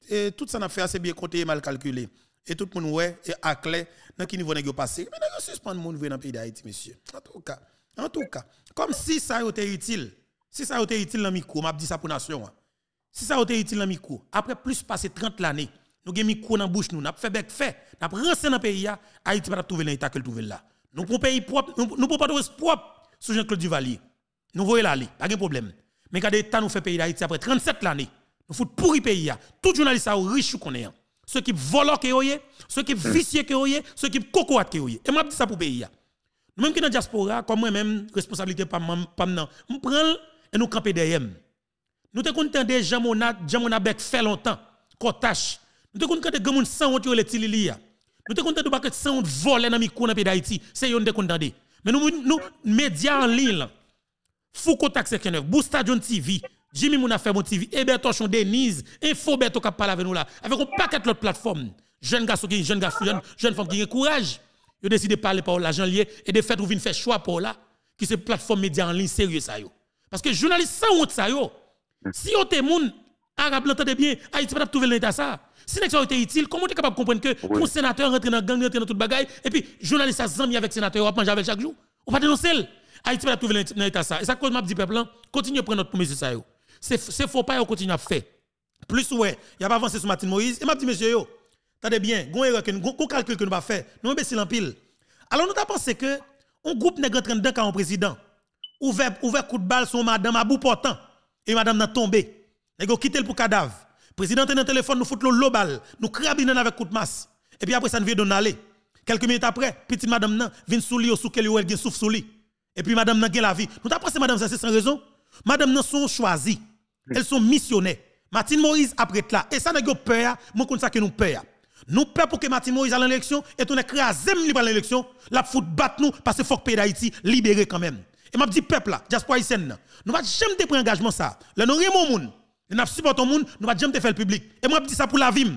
Speaker 1: eh, tout ça n'a fait ah, c'est bien côté et mal calculé et tout le monde ouais et à clé dans qui niveau nèg passé mais nèg suspendre monde dans le pays d'Haïti monsieur en tout cas en tout cas comme si ça était utile si ça était utile dans micro m'a dit ça pour nation hein. si ça était utile dans micro après plus passer 30 l'année nous avons micro dans bouche nous n'a fait bec fait n'a rancé dans pays hein. Haïti pas trouver l'état que trouver là nous pour pays propre nous pour pas propre sous Jean-Claude Duvalier nous voyons là pas de problème mais quand l'état nous fait pays d'Haïti après 37 l'année nous fout pourri pays hein. tout journaliste riche qu'on est ceux qui volent que vous ceux qui vicient, que vous ceux qui cocoat que vous Et moi, je dis ça pour le pays. Nous même qui dans la diaspora, comme moi-même, responsabilité pas maintenant, nous prenons et nous camper derrière. Nous te content des gens jamona bec fait longtemps, tâche. Nous te content de gamin sans honte les tililia. Nous te content de bac sans honte voler dans micro dans pays d'Haïti, c'est yon de content Mais nous nous médias en ligne. Foucault Tax 9, Boosta John TV, Jimmy Mouna fait mon TV, Denise, Info Berto qui parle avec nous là, avec un paquet de plateformes. Jeunes gars qui, jeunes garçon, jeunes jeune femmes qui ont courage. Ils ont décidé de parler par l'agent lié et de faire trouver une choix pour là, qui c'est plateforme média en ligne sérieux ça yo. Parce que journaliste sans honte ça yo. Si on te moun, arabe l'entendez bien, Haïti pas trouver l'état ça. Si l'élection était utile, comment tu es capable de comprendre que pour sénateurs sénateur rentre dans gang, rentre dans le bagaille, et puis journaliste a zami avec sénateur, on mange avec chaque jour? On pas dénoncer. Haïti pas trouver l'état ça. Et ça cause m'a dit peuple, hein. continue à prendre notre promesse ça yo c'est faux pas, on continue à faire. Plus ouais, il a pas avancé sur Martin Moïse. Et m'a dit, monsieur, attendez bien, gon erreur que calcul que nous pas fait, nous imbécile en pile. Alors nous avons pensé que un groupe nègre de quand un président ouvert ouvert coup de balle sur madame à bout portant et madame n'a tombé. Nègre quitté pour cadavre. Président dans le téléphone nous fout le lobal, nous crabine avec coup de masse. Et puis après ça nous vient donner aller. Quelques minutes après, petite madame nan vient sous lit au sous qu'elle elle souffle sous lit. Et puis madame n'a gagne la vie. Nous t'as pensé madame ça c'est sans raison. Madame nan sont choisis. Elles sont missionnaires. Martine Moïse après là. Et ça, nous peur. Moi, c'est ça que nous peur. Nous peur pour que Martine Moïse à l'élection et on écrase à l'élection. La foot bat nous parce que faut que pays d'Haïti libéré quand même. Et m'a dit peuple là, diaspora haïtienne, nous va jamais prendre engagement ça. Là nous remon moun, nous n'a supporter moun, nous va jamais faire le public. Et moi dit ça pour la vie.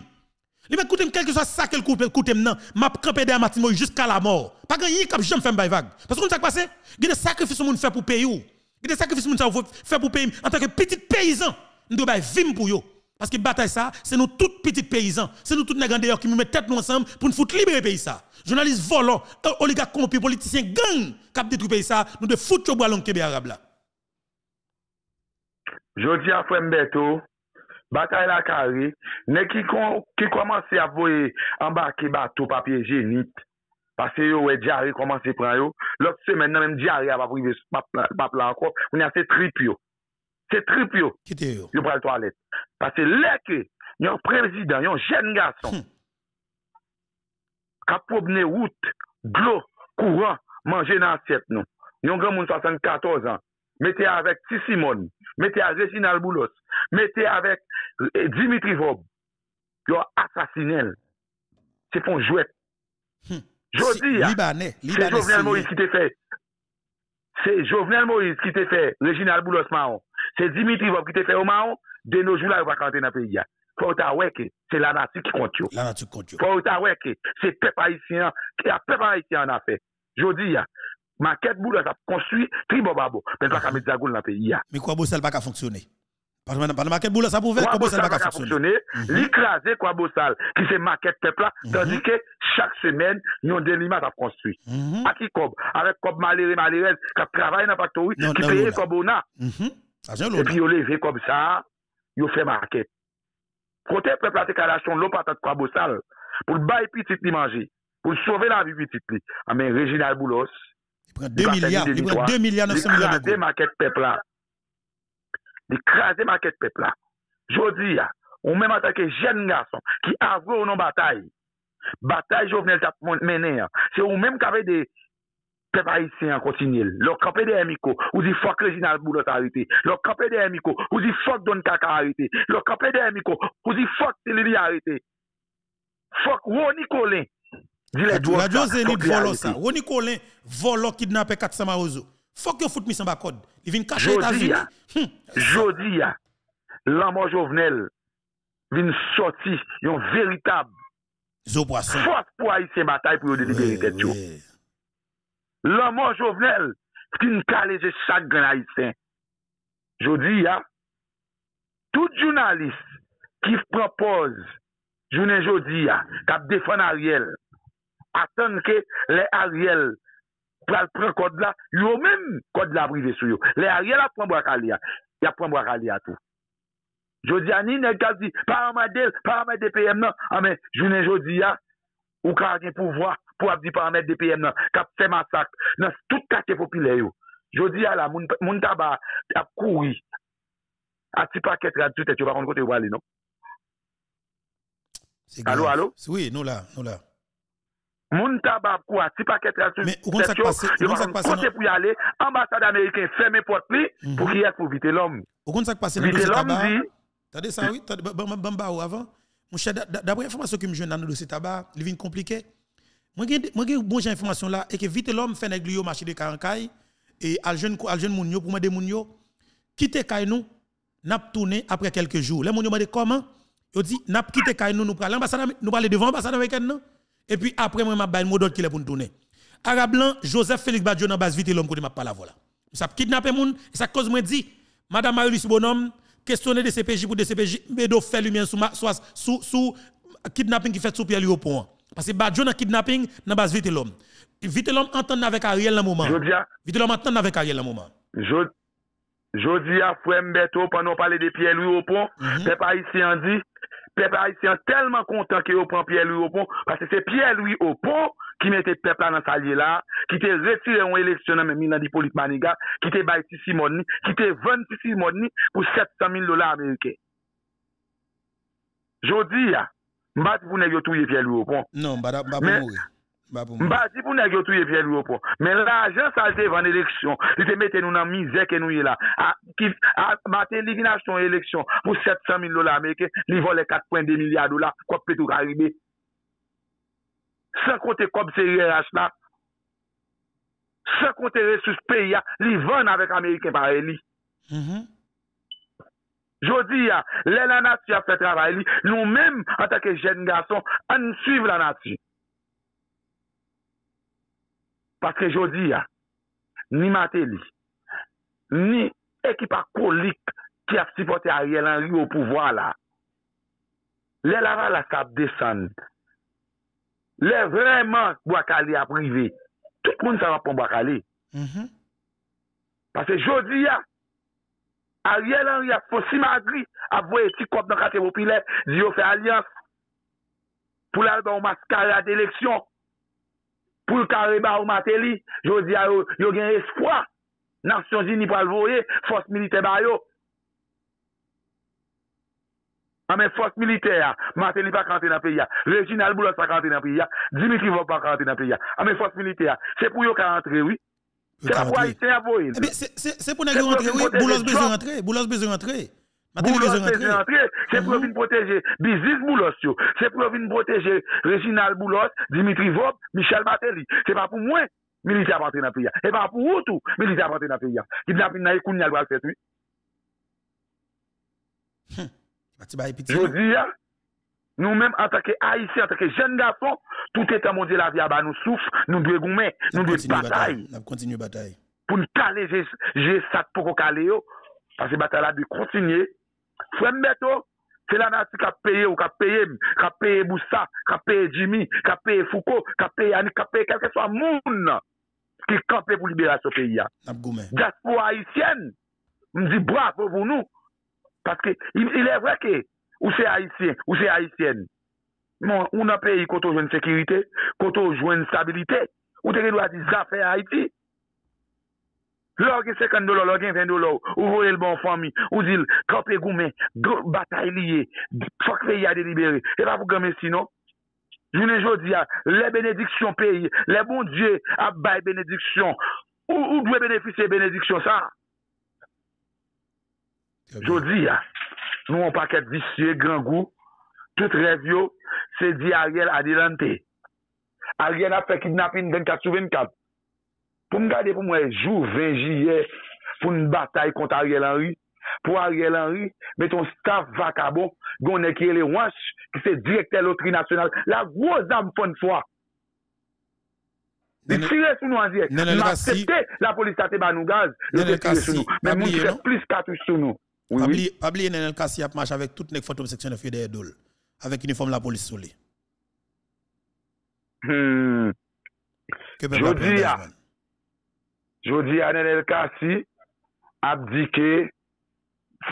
Speaker 1: Les mecs coûté quelque soit ça qu'elle coûte coûte maintenant, m'a camper derrière Martine Moïse jusqu'à la mort. Pas gagner cap jamais faire bail vague. Parce qu'on ça passé, il y a des sacrifices moun fait pour payer. E de sakifis moun sa wou fè pou pey m en tanke petit peyizan, nou dwe bay vim pou yo. Paske batay sa, se nou tout petit peyizan, se nou tout negandeyor ki mou mè tèt nou ansanm pou nou fout libere pey sa. Jounalist volon, euh, oligak kompi, politisyen gang kap ditri pey sa, nou dwe fout choubo alon kebe Arab la.
Speaker 3: Jodi Afwem Beto, batay la kari, ne ki koumanse avoye ambaki batou papye jenit, Pase yo we diari koman se pran yo. Lot se men nan men diari a va pou ibe pap la anko, ou ni a se trip yo. Se trip yo, yo pran l toalet. Pase leke, yon prezident, yon jen gason, kapob hmm. ne wout, glo, kouran, manje nan set nou. Yon gen moun 74 an, mette avèk Tissimone, mette avèk Reginald Boulos, mette avèk eh, Dimitri Vob, yon asasinel, se fon jwep. Hmm. Jodi ya, se Jovenel Moïse ki te fe, se Jovenel Moïse ki te fe, Reginald Boulos ma ou, se Dimitri Vop ki te fe ou ma ou, de noujou la yo bakante na peyi ya. Fou ou ta weke, se la nati ki kontyo. Fou ou ta weke, se pepa iti an, ki a pepa iti an na fe. Jodi ya, man ket Boulos a konsui, tri bo ba bo, pen kwa ah. sa me diagoun na peyi ya. Mi kwa bo sel
Speaker 1: baka fonksyone? Parce que la maquette boule, ça pouvait, comment ça va fonctionner? Mhm.
Speaker 3: L'écraser, quoi, Bossal, qui c'est maquette peuple là, mhm. tandis que chaque semaine, nous avons des limites à construire. Mhm. À qui cob? Avec cob maléré, maléré, qui travaille dans la factory, qui paye cob on a.
Speaker 2: Et
Speaker 3: puis, on hein. levé comme ça, on fait maquette. Côté peuple à déclaration, l'eau patate, quoi, Bossal, pour le bail petit ni manger, pour sauver la vie petit Ah, mais Réginal Boulos. Il prend
Speaker 2: 2 milliards, il prend 2 milliards 900 millions de
Speaker 3: maquette peuple là. Di kraze ma ket pepla. Jodi ya, ou mèm ata ke jen nga son ki avre ou nan batay. Batay jovenel tap mènen ya. Se ou mèm kape de pepa hisen an kontinye. Lò kape de emiko, ou di fok rejinan al boudot harite. Lò kape de emiko, ou di fok don kaka harite. Lò kape de emiko, ou di fok teli li harite. Fok wò ni kolè. Di ledwosa.
Speaker 1: Wò ni kolè, vò lò kidnap e kak samarouzou. Fok yo foute misan ba kod.
Speaker 3: Jodi ya, laman jovenel vin soti yon veritab fote pou ayisen batay pou yon deliberitet eh yo. Laman jovenel fok yon kalese chak gwen ayisen. Jodi ya, tout jounalist ki propoz jounen jodi ya, kap defon a riel aten ke le a riel pral pral kod la, yo men kod la brive sou yo, le a rye la pran mwa kali ya ya pran mwa kali ya tou jodi a nin e gazi, param a del, param a dpm nan, amen jounen jodi a, ou kage pou vwa, pou ap di param a dpm nan kap se masak, nan tout kate pou pile yo, jodi a la, moun taba ap koui ati pa ketra tout et yo pa kon kote wale non alo alo, oui nou la nou la Moun tabac, quoi, si paquet là-dessus. Mais où ça passe Où ça pour y aller, ambassade américaine ferme porte portes mhm. pour qu'il y ait pour vite l'homme. Où ça passe dans le tabac
Speaker 1: Attendez ça oui, bamba ou bah, bah, bah, avant. Mon cher d'après information que me jeune dans le dossier tabac, il vient compliqué. Moi j'ai moi j'ai bonne information là et que vite l'homme fait nèg au marché de Carancaille et al jeune pour demander moun yo quitter kay n'a pas tourné après quelques jours. Les moun m'a dit comment il dit n'a quitter quitté nous nous pour l'ambassade nous devant l'ambassade américaine non et puis après, moi, je vais mot d'ordre qui est pour nous tourner. Arabe Joseph Félix Badjo dans base vite l'homme qui m'a pas la voilà. Ça kidnappé Et ça cause moi dit, Madame Marie-Louise Bonhomme, questionner des CPJ pour des CPJ, mais de faire lumière sous sous sous kidnapping qui fait sous Pierre louis au pont. » Parce que Badjo dans kidnapping dans base vite l'homme. Vite l'homme entend avec Ariel dans moment. Vite l'homme entend avec Ariel dans moment.
Speaker 3: Jodi a Fouembeto, pendant on parlait de Pierre Louis point, mm pas ici on dit, Pepe Aisyan telman kontant ki yo pran P.L.U.O.P.O. Pase se P.L.U.O.P.O. ki nete pepe nan salye la, ki te retire yon eleksyonan men mi nan di politmaniga, ki te bay sisi modni, ki te ven sisi modni pou 700.000 dolar Amerike. Jodi ya, mat vou ne yo touye P.L.U.O.P.O. Non, bat ap bab mouye. Mbazi pou nè gyo tou ye piè loupo Men la ajan sa jè van eleksyon Li te mette nou nan mizè ke nou yè la A maten li vinaj ton eleksyon Pou 700.000 dola Amerike Li vole 4.2 milyard dola Koupe tout karibè 50 koupe se riyè rachna 50 resuspe ya Li vane avek Amerike par elie mm-hmm. Jodi ya Le la nasi a fè travay li Nou mèm anta ke jèn gason An suiv la nasi Pase jodi ya, ni Mateli, ni ekipa kolik ki ap sipote Ariel Henry ou pouvoan la, le lava la sap desan, le vreman Bouakali aprive, tout pou nou savan pou Bouakali. Mm-hmm. Pase jodi ya, Ariel Henry ap fosi madri ap vwe eti kop nan kate wopi le, li yo fe alyan pou la ou mas kare adeleksyon. Poul kare ba ou Mateli, yo di a yo gen ah, espwa. Nansyon di ni pal voye, fos milite ba yo. A men fos milite a, Mateli pa kante na pe ya. Lejinal boulot pa kante na pe ya. Dimitri va pa kante na pe ya. A ah, men fos milite a, se pou yo ka rentre, oui. Se la po a ite a voye.
Speaker 2: Se pou yo ka rentre, oui,
Speaker 3: boulot se beze rentre. Boulot se beze rentre. Boulot peze rentre, se pou yo vin proteje Bizis Boulot yo, se pou yo vin proteje Reginald Boulot, Dimitri Vaub Michel Mateli, se pa pou mwen Militia vantre na priya, se pa pou wotou Militia vantre na priya, ki dapin na ekoun Nyalwa akse tu Jo di ya Nou men, anta ke A.I.C, anta ke jen gafon Tout etan moun di la viya ba nou souf Nou dwe goume, nou dwe batay Poun kale Je sat poko kale yo Pase batay la bi kontinye Fwe mbeto, se la nasi ka peye ou ka peye m, ka peye Moussa, ka peye Jimmy, ka peye Foucault, ka peye Anik, ka peye kelke swa moun ki kampe pou liberasyon peyi ya. Jaspo Haitien, m zi bravo vounou, paske ilè vweke, ou se Haitien, ou se Haitien. Moun, ou na peyi koto jwen sekirite, koto jwen stabilite, ou teke nou a zi zafen Haitie. Lò gè sè kèndolò, lò gè vèndolò, ou vò lè l'bon fòmi, ou zil, kòpè goumè, gò batay liye, fòk fè yè a deliberi. E pa pou gèmè si nou? Jounè jò di a, lè benediksyon peye, lè bon djè a bay benediksyon, ou dwe benefise benediksyon sa? Jò di a, nou an pa kèd visye, gran gou, tè trè vyo, se di a rèl a dilantè. A rèl a fè kidnapin 24 sou 24. pou m gade pou mwen jou vejiye pou m batay konta Ariel Henry pou Ariel Henry me ton staff vakabo gounen ki e le wansh ki se direkte lotri nasyonal la groz am fon fwa di tire sou nou an direk la polis sa te banou gaz men moun se non? plis katou sou nou Abliye
Speaker 1: Nenel Kassi ap manch avèk tout nek fotom seksyon fwe de edoul avèk uniform la polis sou li
Speaker 3: Je hmm. di ya Jodi anen el kasi, abdike,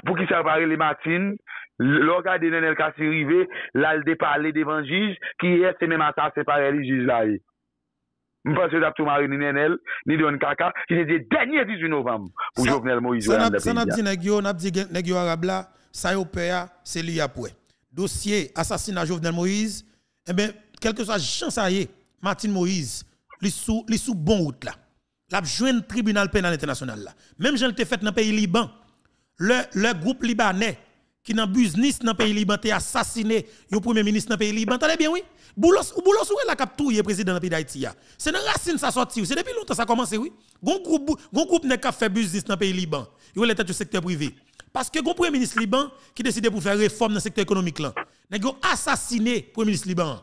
Speaker 3: pou ki salvare le matin, lor gade Kassi kasi rive, lal de pale devan jij, ki es se men mata separe li juge la e. Mpense dap tou ni nenel, ni don kaka, ki se de 18 novembre, pour Jovenel Moïse. San ap di
Speaker 1: negyo, nap di negyo Arabla, sa yo peya, se li après. Dossier, assassinat Jovenel Moïse, eh ben, kelke sa chance sa ye, Martin Moïse, li sou, li sou bon route là l'a joint tribunal pénal international là. Même j'en te fait dans le pays Liban. Le, groupe libanais qui dans business dans le pays Liban a assassiné le premier ministre dans le pays Liban. Entendez bien oui. Boulos ou Boulos la cap le président dans pays d'Haïti C'est dans racine ça sorti, c'est depuis longtemps ça a commencé oui. Gon groupe gon groupe fait business dans le pays Liban. Yo l'état du secteur privé. Parce que le premier ministre Liban qui décidait pour faire réforme dans le secteur économique là. a assassiné le premier ministre Liban.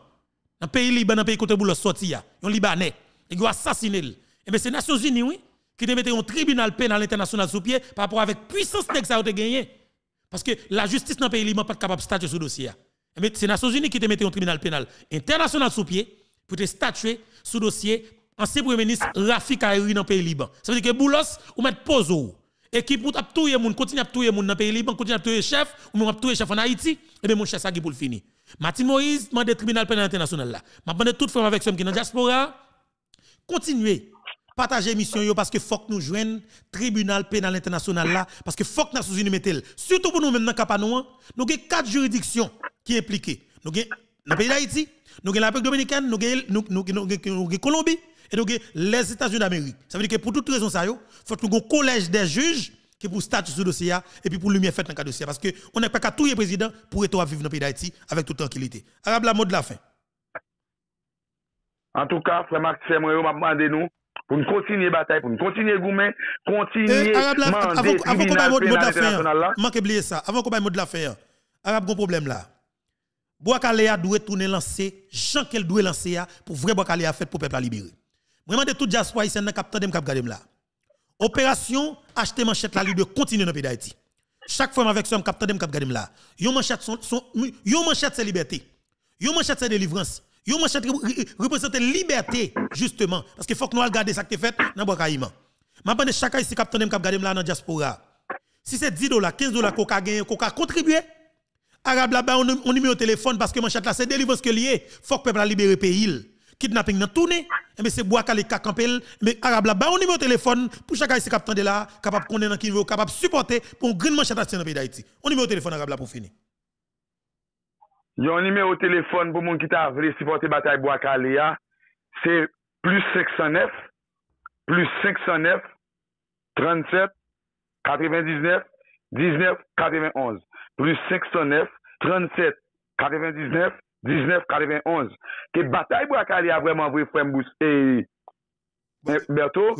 Speaker 1: Dans le pays Liban, dans le pays côté Boulos sorti ya. Un libanais, il a assassiné et eh c'est les Nations Unies, oui, qui te mettre un tribunal pénal international sous pied par rapport avec puissance que ça a gagné. Parce que la justice dans le pays n'est pas capable de statuer sur le dossier. Mais eh c'est les Nations Unies qui te mettent un tribunal pénal international sous pied pour te statuer sur le dossier ancien premier ministre Rafik Kairi dans le pays Liban. Ça veut dire que Boulos ou mettre pause et qui pour tout le monde, continue à tout le monde dans le pays Liban, continue à tout le chef, ou même tout le chef en Haïti, et eh bien mon chef, ça qui pour le finir. Martin Moïse demande le tribunal pénal international là. m'a demande toute forme avec ceux qui sont dans la diaspora, continuez partagez mission parce que faut que nous joignons tribunal pénal international là parce que faut que nous nous mette surtout pour nous même dans cap nous nous avons quatre juridictions qui impliquées nous avons le pays d'Haïti nous avons la République dominicaine nous avons la Colombie et nous avons les États-Unis d'Amérique ça veut dire que pour toutes raisons ça il faut que nous avons un collège des juges qui pour statut sur dossier et puis pour mieux faire dans le dossier parce que on n'est pas qu'à tout le président pour être à vivre dans le pays d'Haïti avec toute
Speaker 3: tranquillité arabe la mot de la fin en tout cas, frère Maxime, je m'a demandé nous pour nous continuer bataille, pour nous continuer goumen, continuer le tribunal pénal la faire
Speaker 1: Manque oublier ça. Avant qu'on parle mot de l'affaire. Arabe gros problème là. Boakalea doit tourner lancer, Jean qu'elle doit lancer pour vrai Boakalea fait pour peuple libéré. Vraiment de toute il y a un capteur de garder là. Opération acheter manchette la libre continue dans pays d'Haïti. Chaque fois avec ce homme, tandem cap garder là. Yon manchette son, son yon manchette c'est liberté. Yon manchette c'est délivrance. Yo manchette représente liberté justement parce que faut que nous regarder ça que fait dans Bakaïma. M'a pas chaque ici cap tandem cap garder là dans diaspora. Si c'est 10 dollars, 15 dollars qu'on a gagné, qu'on a contribué, Arabe là-bas, on, on numéro téléphone parce que manchette là, c'est délivrance que lié. Faut que peuple a libéré pays. Kidnapping dans tourné. Eh, mais c'est bois Les campel. Mais Arabe là-bas, on numéro téléphone pour chaque ici cap tandem là, capable connaître qui veut, capable supporter pour une grande manchette dans le pays d'Haïti. On numéro téléphone Arabe là pour finir.
Speaker 3: yon nime ou telefon pou moun ki ta avre si pote batay Bwakale ya, se plus 509, plus 509, 37, 99, 19, 91, plus 509, 37, 99, 19, 91, ke batay Bwakale ya vwèman vwe Fwemboos e Bertho,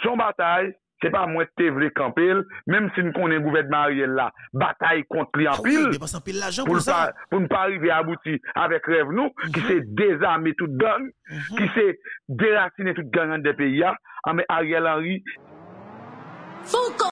Speaker 3: son batay, Se pa mwen te vle kampil, menm si nou konen mouvedman Ariel la, batay kont li anpil, ah pou nou pa rive abouti avek rev nou, ki mhm. se dezame tout don, ki mhm. se delasine
Speaker 2: tout ganyan de peya, ame ah, Ariel Henry. Fouko!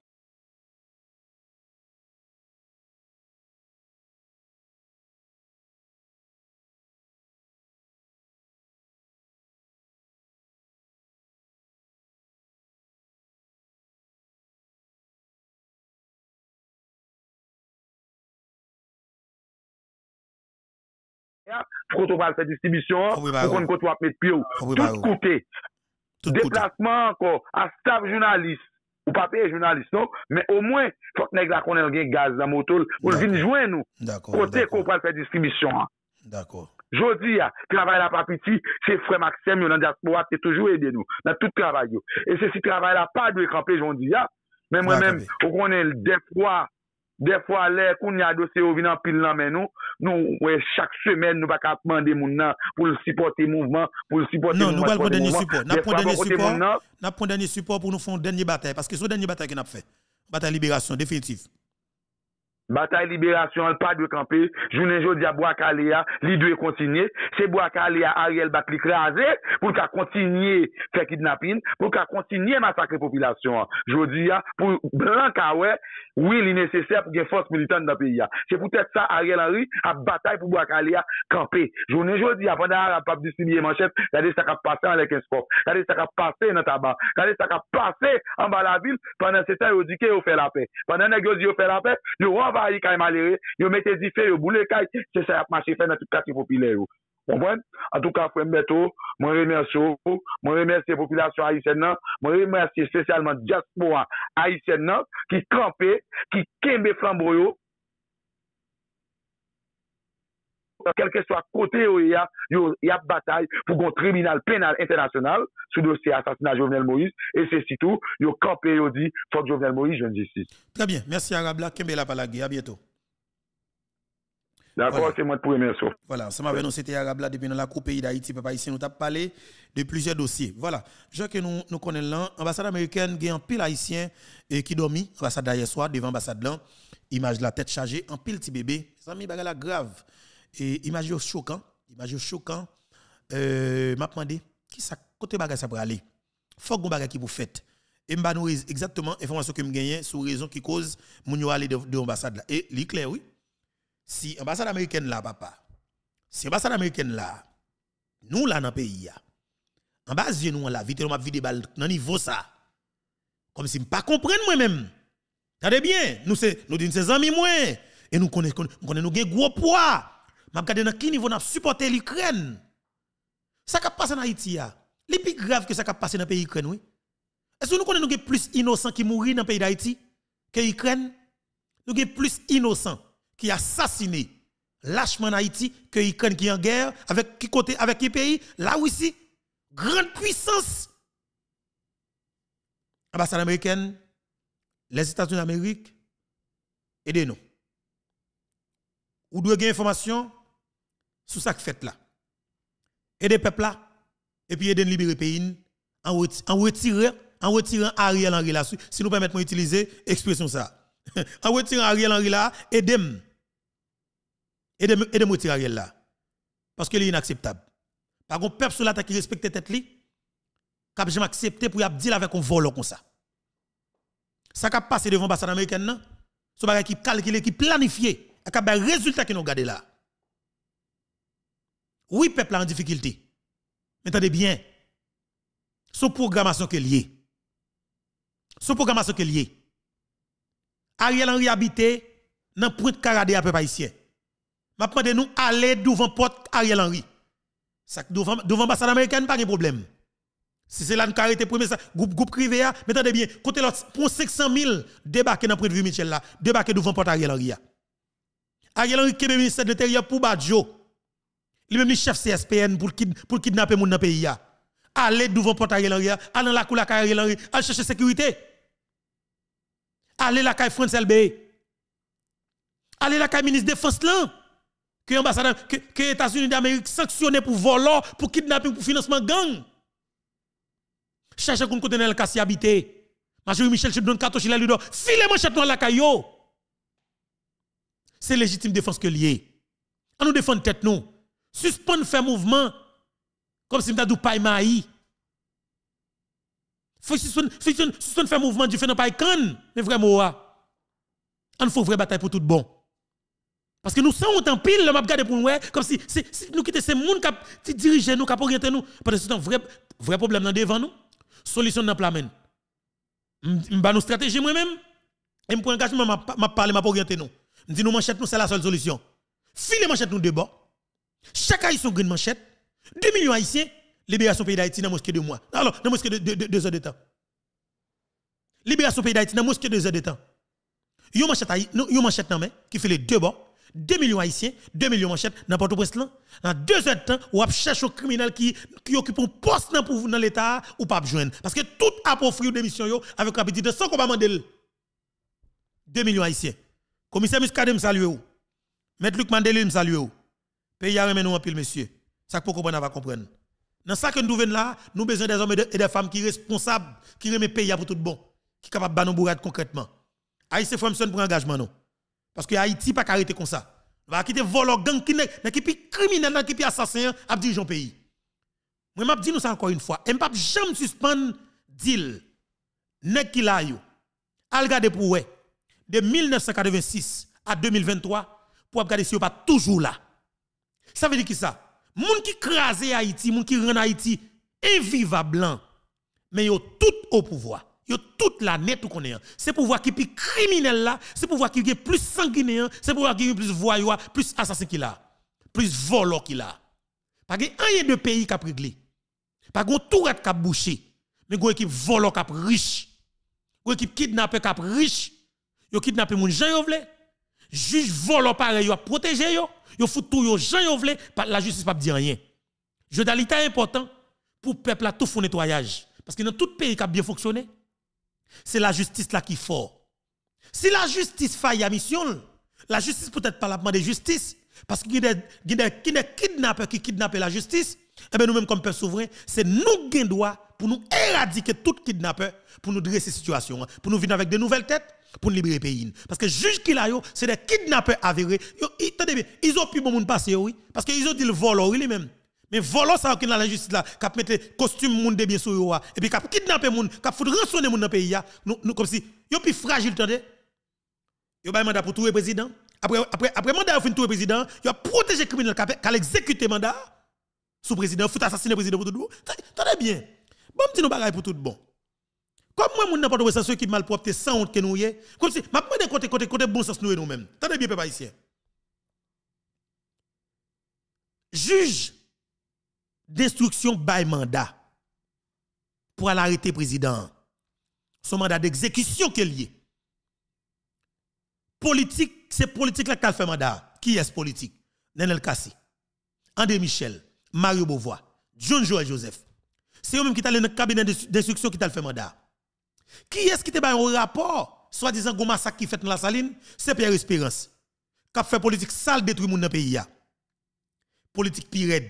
Speaker 2: Fou kon tou pal se distribisyon, fou kon nou kon tou ap met pi ou. Tout koute.
Speaker 3: Deplasman ko, a staff jounalist. Ou pape jounalist nou, men o mwen, fok neg la konen gen gaz la motol, pou jine jwen
Speaker 2: nou, kote
Speaker 3: kon pal se distribisyon. D'akor. Jodi ya, travay la papiti, se fwe maksem, yon an de aspo ap te toujou eden nou. Nan tout travay yo. E se si travay la pa, nou ekranpe jondi ya, men mwen men, konen l deproi, De fwa lè koun yado se yo vin an pil nan men nou, nou wè chak semen nou bak ap mande moun nan pou nou sipote mouvman. Non, nou bal kon denye sipote. Nap
Speaker 1: pon denye sipote pou nou fon denye batè. Paske sou denye batè ki nap fè. Batè liberation, definitif.
Speaker 3: Batae liberasyon, l pa dwe kampe, jounen jodi a Bwakalea, li dwe kontinye, se Bwakalea a riel bak li kreaze, pou l ka kontinye fekid napin, pou l ka kontinye masakre popilasyon. Jodi ya, pou blan kawè, wili nesesè pou gen fos militant nan piya. Se poutè sa a riel a ri, a batae pou Bwakalea kampe. Jounen jodi ya, fonde a rapap disimye manchef, kade saka pase an leken sport, kade saka pase nan taban, kade saka pase an bala vil, pwana se ten yo dike yo fe lape. Pwana negyo di yo fe lape a yi ka yi malere, yon mette di fe yon boule yon ka yi, se se ap mache fè nan tout kati popile yon, bon bon, an tout ka fwen beto, mwen remens yo mwen remens se populasyon a yi sen nan mwen remens se se salman just pou an a yi sen nan, ki kranpe ki kembe flanbo yon quel que soit côté où il y a, une bataille pour un tribunal pénal international sous dossier assassinat de Jovenel Moïse. Et c'est tout il y a campé, il dit, faut que Jovenel Moïse jeune justice. Très
Speaker 1: bien. Merci Arabla. Kembela Palagi À bientôt.
Speaker 3: D'accord, c'est moi pour remercier.
Speaker 1: Voilà, ça m'a venu, c'était Arabla depuis dans la Coupe pays d'Haïti, papa ici nous t'a parlé de plusieurs dossiers. Voilà, je que nous nous connaissons là, ambassade américaine gagne un pile haïtien et eh, qui dormi, l'ambassade hier soir devant l'ambassade, là, image de la tête chargée, un pile petit bébé. Ça mis la grave. Et image choquant, image choquant, euh, m'a demandé, qui ça, côté bagage ça pour aller? Faut que bagage qui vous faites. Et m'a exactement information que me gagne sur raison qui cause mon aller de, de l'ambassade là. Et clair, oui. Si l'ambassade américaine là, papa, si l'ambassade américaine là, nous là dans le pays, en bas de nous là, vite, on m'a vidé balle dans niveau ça. Comme si je ne pas comprendre moi-même. Tade bien, nous, nous disons c'est amis Et nous connaissons, nous connaissons nos gros poids m'a regardé à qui niveau n'a supporté l'Ukraine. ce qui passé en Haïti C'est plus grave que ça qui passé dans le pays Ukraine oui. Est-ce que nous connaissons plus innocents qui mourir dans le pays d'Haïti que l'Ukraine Nous avons plus innocents qui assassiné lâchement en Haïti que l'Ukraine qui est en guerre avec qui côté avec qui pays où ici, grande puissance. Ambassade américaine, les États-Unis d'Amérique, aidez-nous. Vous avez des information sous ça que fait là. Aider peuple là et puis aider libérer pays en retirant en retirant Ariel Henry là si nous permettons d'utiliser expression ça. en retirant Ariel Henry là aider aider moi retirer Ariel là parce que est inacceptable. Par contre peuple là la tête qui respecte tête li cap jamais accepté pour y dire avec un vol comme ça. Ça qui passé devant l'ambassade américaine non. Ce bagage qui calculé qui planifié, a un résultat qui nous gardé là. Oui, peuple en difficulté. Mais attendez bien. Son programmation est lié. ce programmation est lié. Ariel Henry habité dans point de à peu haïtien. M'a prendre nous aller devant porte Ariel Henry. devant devant américaine, américaine pas de problème. Si c'est là nous carité premier groupe groupe privé ah. mais attendez bien, pour 500 000 débarquer dans point de vue Michel là, débarquer devant porte Ariel Henry. Ah. Ariel Henry qui est ministre de l'intérieur pour Badjo. Le même chef CSPN pour, kidnapper pour kidnapper moun le pays Allez devant portail portail, Henry, allez dans la cour la Ariel allez chercher sécurité. Allez la caille France LB. Allez la caille ministre défense là. Que les que, que États-Unis d'Amérique sanctionné pour volant, pour kidnapping, pour financement gang. Cherchez qu'on la le cas habité. Major Michel Chibdon Kato Chila Ludo, filez manchette à la caillot C'est légitime défense que lié. On nous défend tête nous. Suspendre faire mouvement comme si m'tadou pas maï. Faut suspendre faire mouvement du fait non pas can, mais vraiment On faut vraie bataille pour tout bon. Parce que nous sommes en pile, le m'a pour nous, comme si, si, nous quittons ces monde qui dirigent nous, qui orienter nous. Parce que c'est un vrai, vrai problème devant nous. Solution dans la main. M'ba nous stratégie moi-même. Et m'prend engagement, m'a parlé, m'a orienter nous. dit nous manchette nous, c'est la seule solution. File manchette nous de chaque haïtien une manchette. 2 millions haïtiens, libération pays d'Haïti dans mosquée de mois. Alors, dans mosquée de 2 heures de temps. Libération pays d'Haïti dans mosquée de 2 heures de temps. Yon manchette, yon manchette nan men, qui fait les deux bords. 2 millions haïtiens, 2 millions manchettes, n'importe où Dans deux heures de temps, ou cherche un criminel qui, qui occupe un poste dans, dans l'État ou pas joindre. Parce que tout a ou des yo avec l'appétit De qu'on va demander 2 millions haïtiens. Commissaire Muscadet me salue. Maître Luc Mandel me salue. Pays a remis nous en pile, monsieur. Ça pour comprendre, on va comprendre. Dans ça que nous venons là, nous besoin des hommes et des femmes qui sont responsables, qui remettent pays pour tout bon, qui sont capables de nous concrètement. Haïti Fremson pour engagement, Parce que Haïti pas arrêté comme ça. Il va quitter vol gang qui est puis criminel, qui puis assassin, à diriger pays. Moi, je dis nous ça encore une fois. Je ne peux jamais suspendre deal. Nek qui la yo. Algade pour de 1986 à 2023 pour garder si vous pas toujours là. Ça veut dire qui ça Moun qui crase Haïti, moun qui rend Haïti invivable, mais yo tout au pouvoir. Yo tout la net ou a C'est pouvoir qui plus criminel là, c'est pouvoir qui est plus sanguinaire, c'est pouvoir qui est plus voyou, plus assassin qu'il a, plus volant qu'il a. Pas un de pays qui a réglé. Pas gon tout qui a bouché, mais gon équipe volo qui a riche. Gon équipe kidnappé qui a riche. Yo kidnappé moun gens vle juge volo pareil, yo a protégé yo, yo fout tout yo gens yo vle, la justice pas dire rien. Je est important pour peuple à tout faire nettoyage parce que dans tout pays qui a bien fonctionné, c'est la justice là qui est fort. Si la justice faille à mission, la justice peut-être pas la de justice parce qu'il y a des kidnappeurs qui kidnappent la justice. et eh bien, nous-mêmes, comme peuple souverain, c'est nous qui avons droit pour nous éradiquer tout kidnapper pour nous dresser la situation, pour nous venir avec de nouvelles têtes, pour libérer le pays. Parce que les juges qui là, c'est des kidnappeurs avérés. Ils ont pu bon monde passer, oui. Parce qu'ils ont dit le vol, oui, lui-même. Mais volant ça qui dans la justice là, qui mettre costume monde de bien sur ah. et puis qui kidnapper monde, qui fout rançonner monde dans pays là, ah. nous comme si yo plus fragile tendez. Yo ba mandat pour tout président. Après après après mandat fin tout président, yo protéger criminel qui le mandat sous président, fout assassiner président pour tout Tendez bien. Bon petit nous bagaille pour tout bon. Comme moi, n'a pas de ceux qui mal propre, sans honte que nous y Comme si, ma de côté, côté, côté bon sens nous nous-mêmes. Tenez bien, peuple ici. Juge destruction by mandat pour le président. Son mandat d'exécution est lié. Politique, c'est politique là qui fait mandat. Qui est ce politique? Nenel Kassi, André Michel, Mario Beauvoir, John Joël Joseph. C'est eux même qui t'allent dans le cabinet d'instruction qui t'a fait mandat. Qui est-ce qui te met un rapport, soi-disant gon massacre qui fait dans la saline, c'est Pierre Espérance. Qui fait politique sale détruit moun dans pays Politique pire.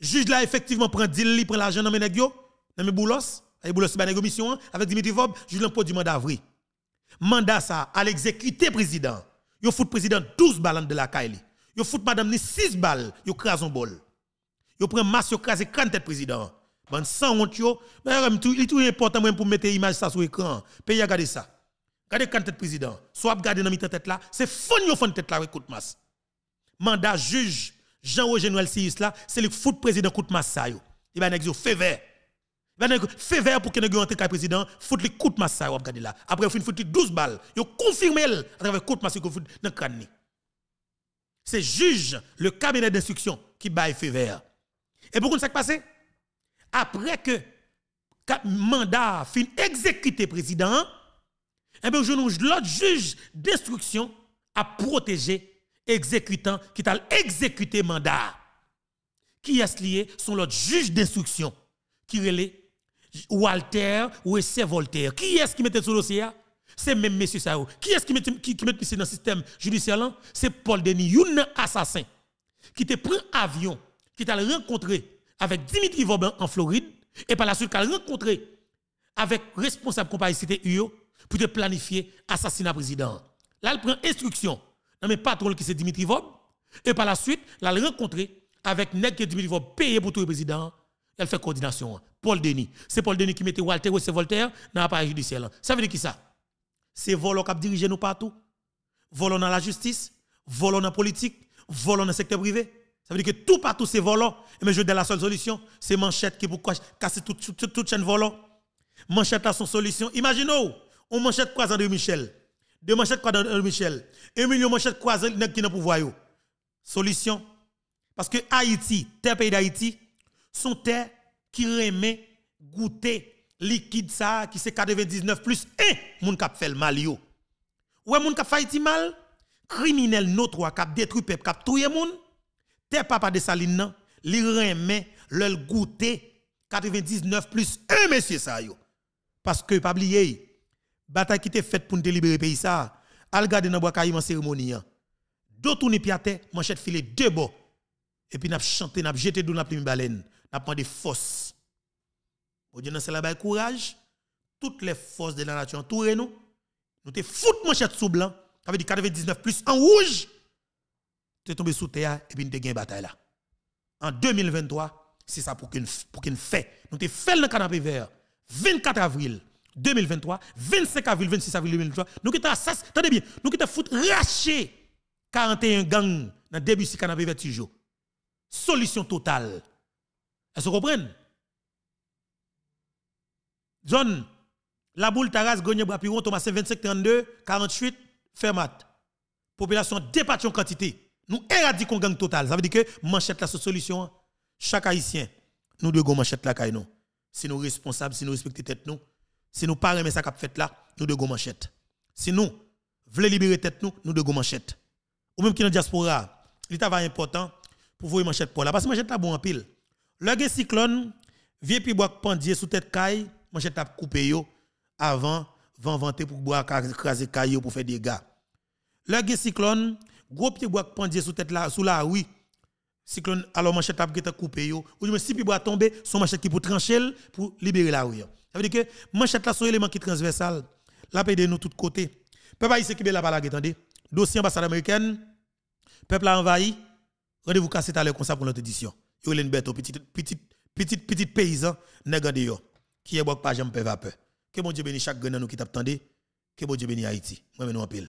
Speaker 1: Juge là effectivement prend deal li prend l'argent dans mes nèg yo, dans mes boulos, avec boulos ba mission hein, avec Dimitri Vob, juge l'en du mandat avril. Mandat ça à l'exécuté président. Yo fout président 12 balles de la Kaili. Yo fout madame ni 6 balles, yo crase un bol. Yo prend masse yo crase 40 tête président. 100 sans honte yo, tout il tout important pour mettre image ça sur l'écran. Pays a regarder ça. Gardez quand tête président, soit garder dans mi tête là, c'est une yo tête là avec Mandat juge Jean-Roger Noël là, c'est le foot président de masse ça Il va dire, yo eh ben, vert. Il va fait vert pour que nèg comme président, foot le de masse ça yo là. Après fin foot 12 balles, yo confirmé à travers coute masse foot dans crâne. C'est juge le cabinet d'instruction qui baille fait vert. Et pourquoi ça qui passé après que le mandat fin exécuté président, eh bien, l'autre juge d'instruction à protéger exécutant qui a exécuté mandat. Qui est ce lié sont l'autre juge d'instruction qui ou Walter ou c'est Voltaire. Qui est-ce qui mettait sur le dossier? C'est même monsieur Sao. Qui est-ce qui mettait qui, dans le système judiciaire C'est Paul Denis, un assassin qui te pris avion, qui t'a rencontré avec Dimitri Vauban en Floride et par la suite qu'elle rencontré avec responsable compagnie cité UO pour te planifier assassinat président. Là, elle prend instruction dans mes patron qui c'est Dimitri Vob. et par la suite, elle rencontré avec nèg Dimitri Vob payé pour tout le président. Elle fait coordination. Paul Denis. C'est Paul Denis qui mettait Walter et Voltaire dans l'appareil judiciaire. Ça veut dire qui ça? C'est volant qui dirigé nous partout. Volant dans la justice, volant dans la politique, volant dans le secteur privé. Ça veut dire que tout partout c'est volant. Mais je donne la seule solution, c'est manchette qui pour casser toute, chaîne volant. Manchette a son solution. Imaginez, on manchette croisant de Michel. De manchette croisant de Michel. Un million manchette croisant qui n'a pouvoir. Solution. Parce que Haïti, terre pays d'Haïti, sont terre qui remet goûter liquide ça, qui c'est 99 plus 1, moun kap fait mal yo. Ouais, moun kap fait mal, criminel notre, kap détruit peuple, kap touye moun. Tes papa de Saline, non, li mais le goûter 99 plus 1, monsieur ça Parce que, pas oublier, bataille qui était faite pour nous délibérer pays ça, al garder dans bois en cérémonie. Hein. Deux tournées piate, manchette filet deux bo. Et puis, n'a chanté, n'a jeté dans la plume baleine, n'a pas fosses. force. Au Dieu, c'est cela courage. Toutes les forces de la nature entourent nous. Nous te fout manchette sous blanc. Ça veut dire 99 plus en rouge tu es tombé sous terre et puis nous avons bataille là. En 2023, c'est ça pour qu'on pour fait. Nous avons fait le canapé vert 24 avril 2023, 25 avril, 26 avril 2023. Nous avons assassiné, attendez bien, nous avons 41 gangs dans le début du canapé vert toujours. Solution totale. Est-ce que vous comprenez? John, la boule Taras, Gogne, Brapiron, Thomasin, 25, 32, 48, Fermat. Population dépasse en quantité. Nous éradiquons gang total. Ça veut dire que manchette la solution. Hein. Chaque haïtien, nous devons manchette la caille nous. Si nous responsables, si nous respectons tête nous, si nous parlons ça qu'a fait là, nous devons manchette. Si nous voulons libérer tête nous, nous devons manchette. Ou même qui dans diaspora, l'état va important pour vous manchette pour là parce que manchette là bon en pile. Le cyclone, vient puis bois pendier sous tête caille, manchette a coupé yo avant vent venté pour bois craser caille pour faire des gars. Le cyclone gros pied bois pendu sous tête là sous la oui cyclone alors manchette a été coupé ou si pied bois tombé son manchette qui pour trancher pour libérer la rue ça veut dire que manchette là son élément qui transversal la paix de nous tous côté. peuple haïtien qui est là bas là attendez dossier ambassade américaine peuple a envahi rendez-vous cassé à l'heure comme ça pour notre édition yo len beto petit petit petit petit paysan nèg de yo
Speaker 2: qui est bois pas jamais peur vapeur que bon Dieu bénisse chaque grand nous qui t'attendait que bon Dieu bénisse Haïti moi nous en pile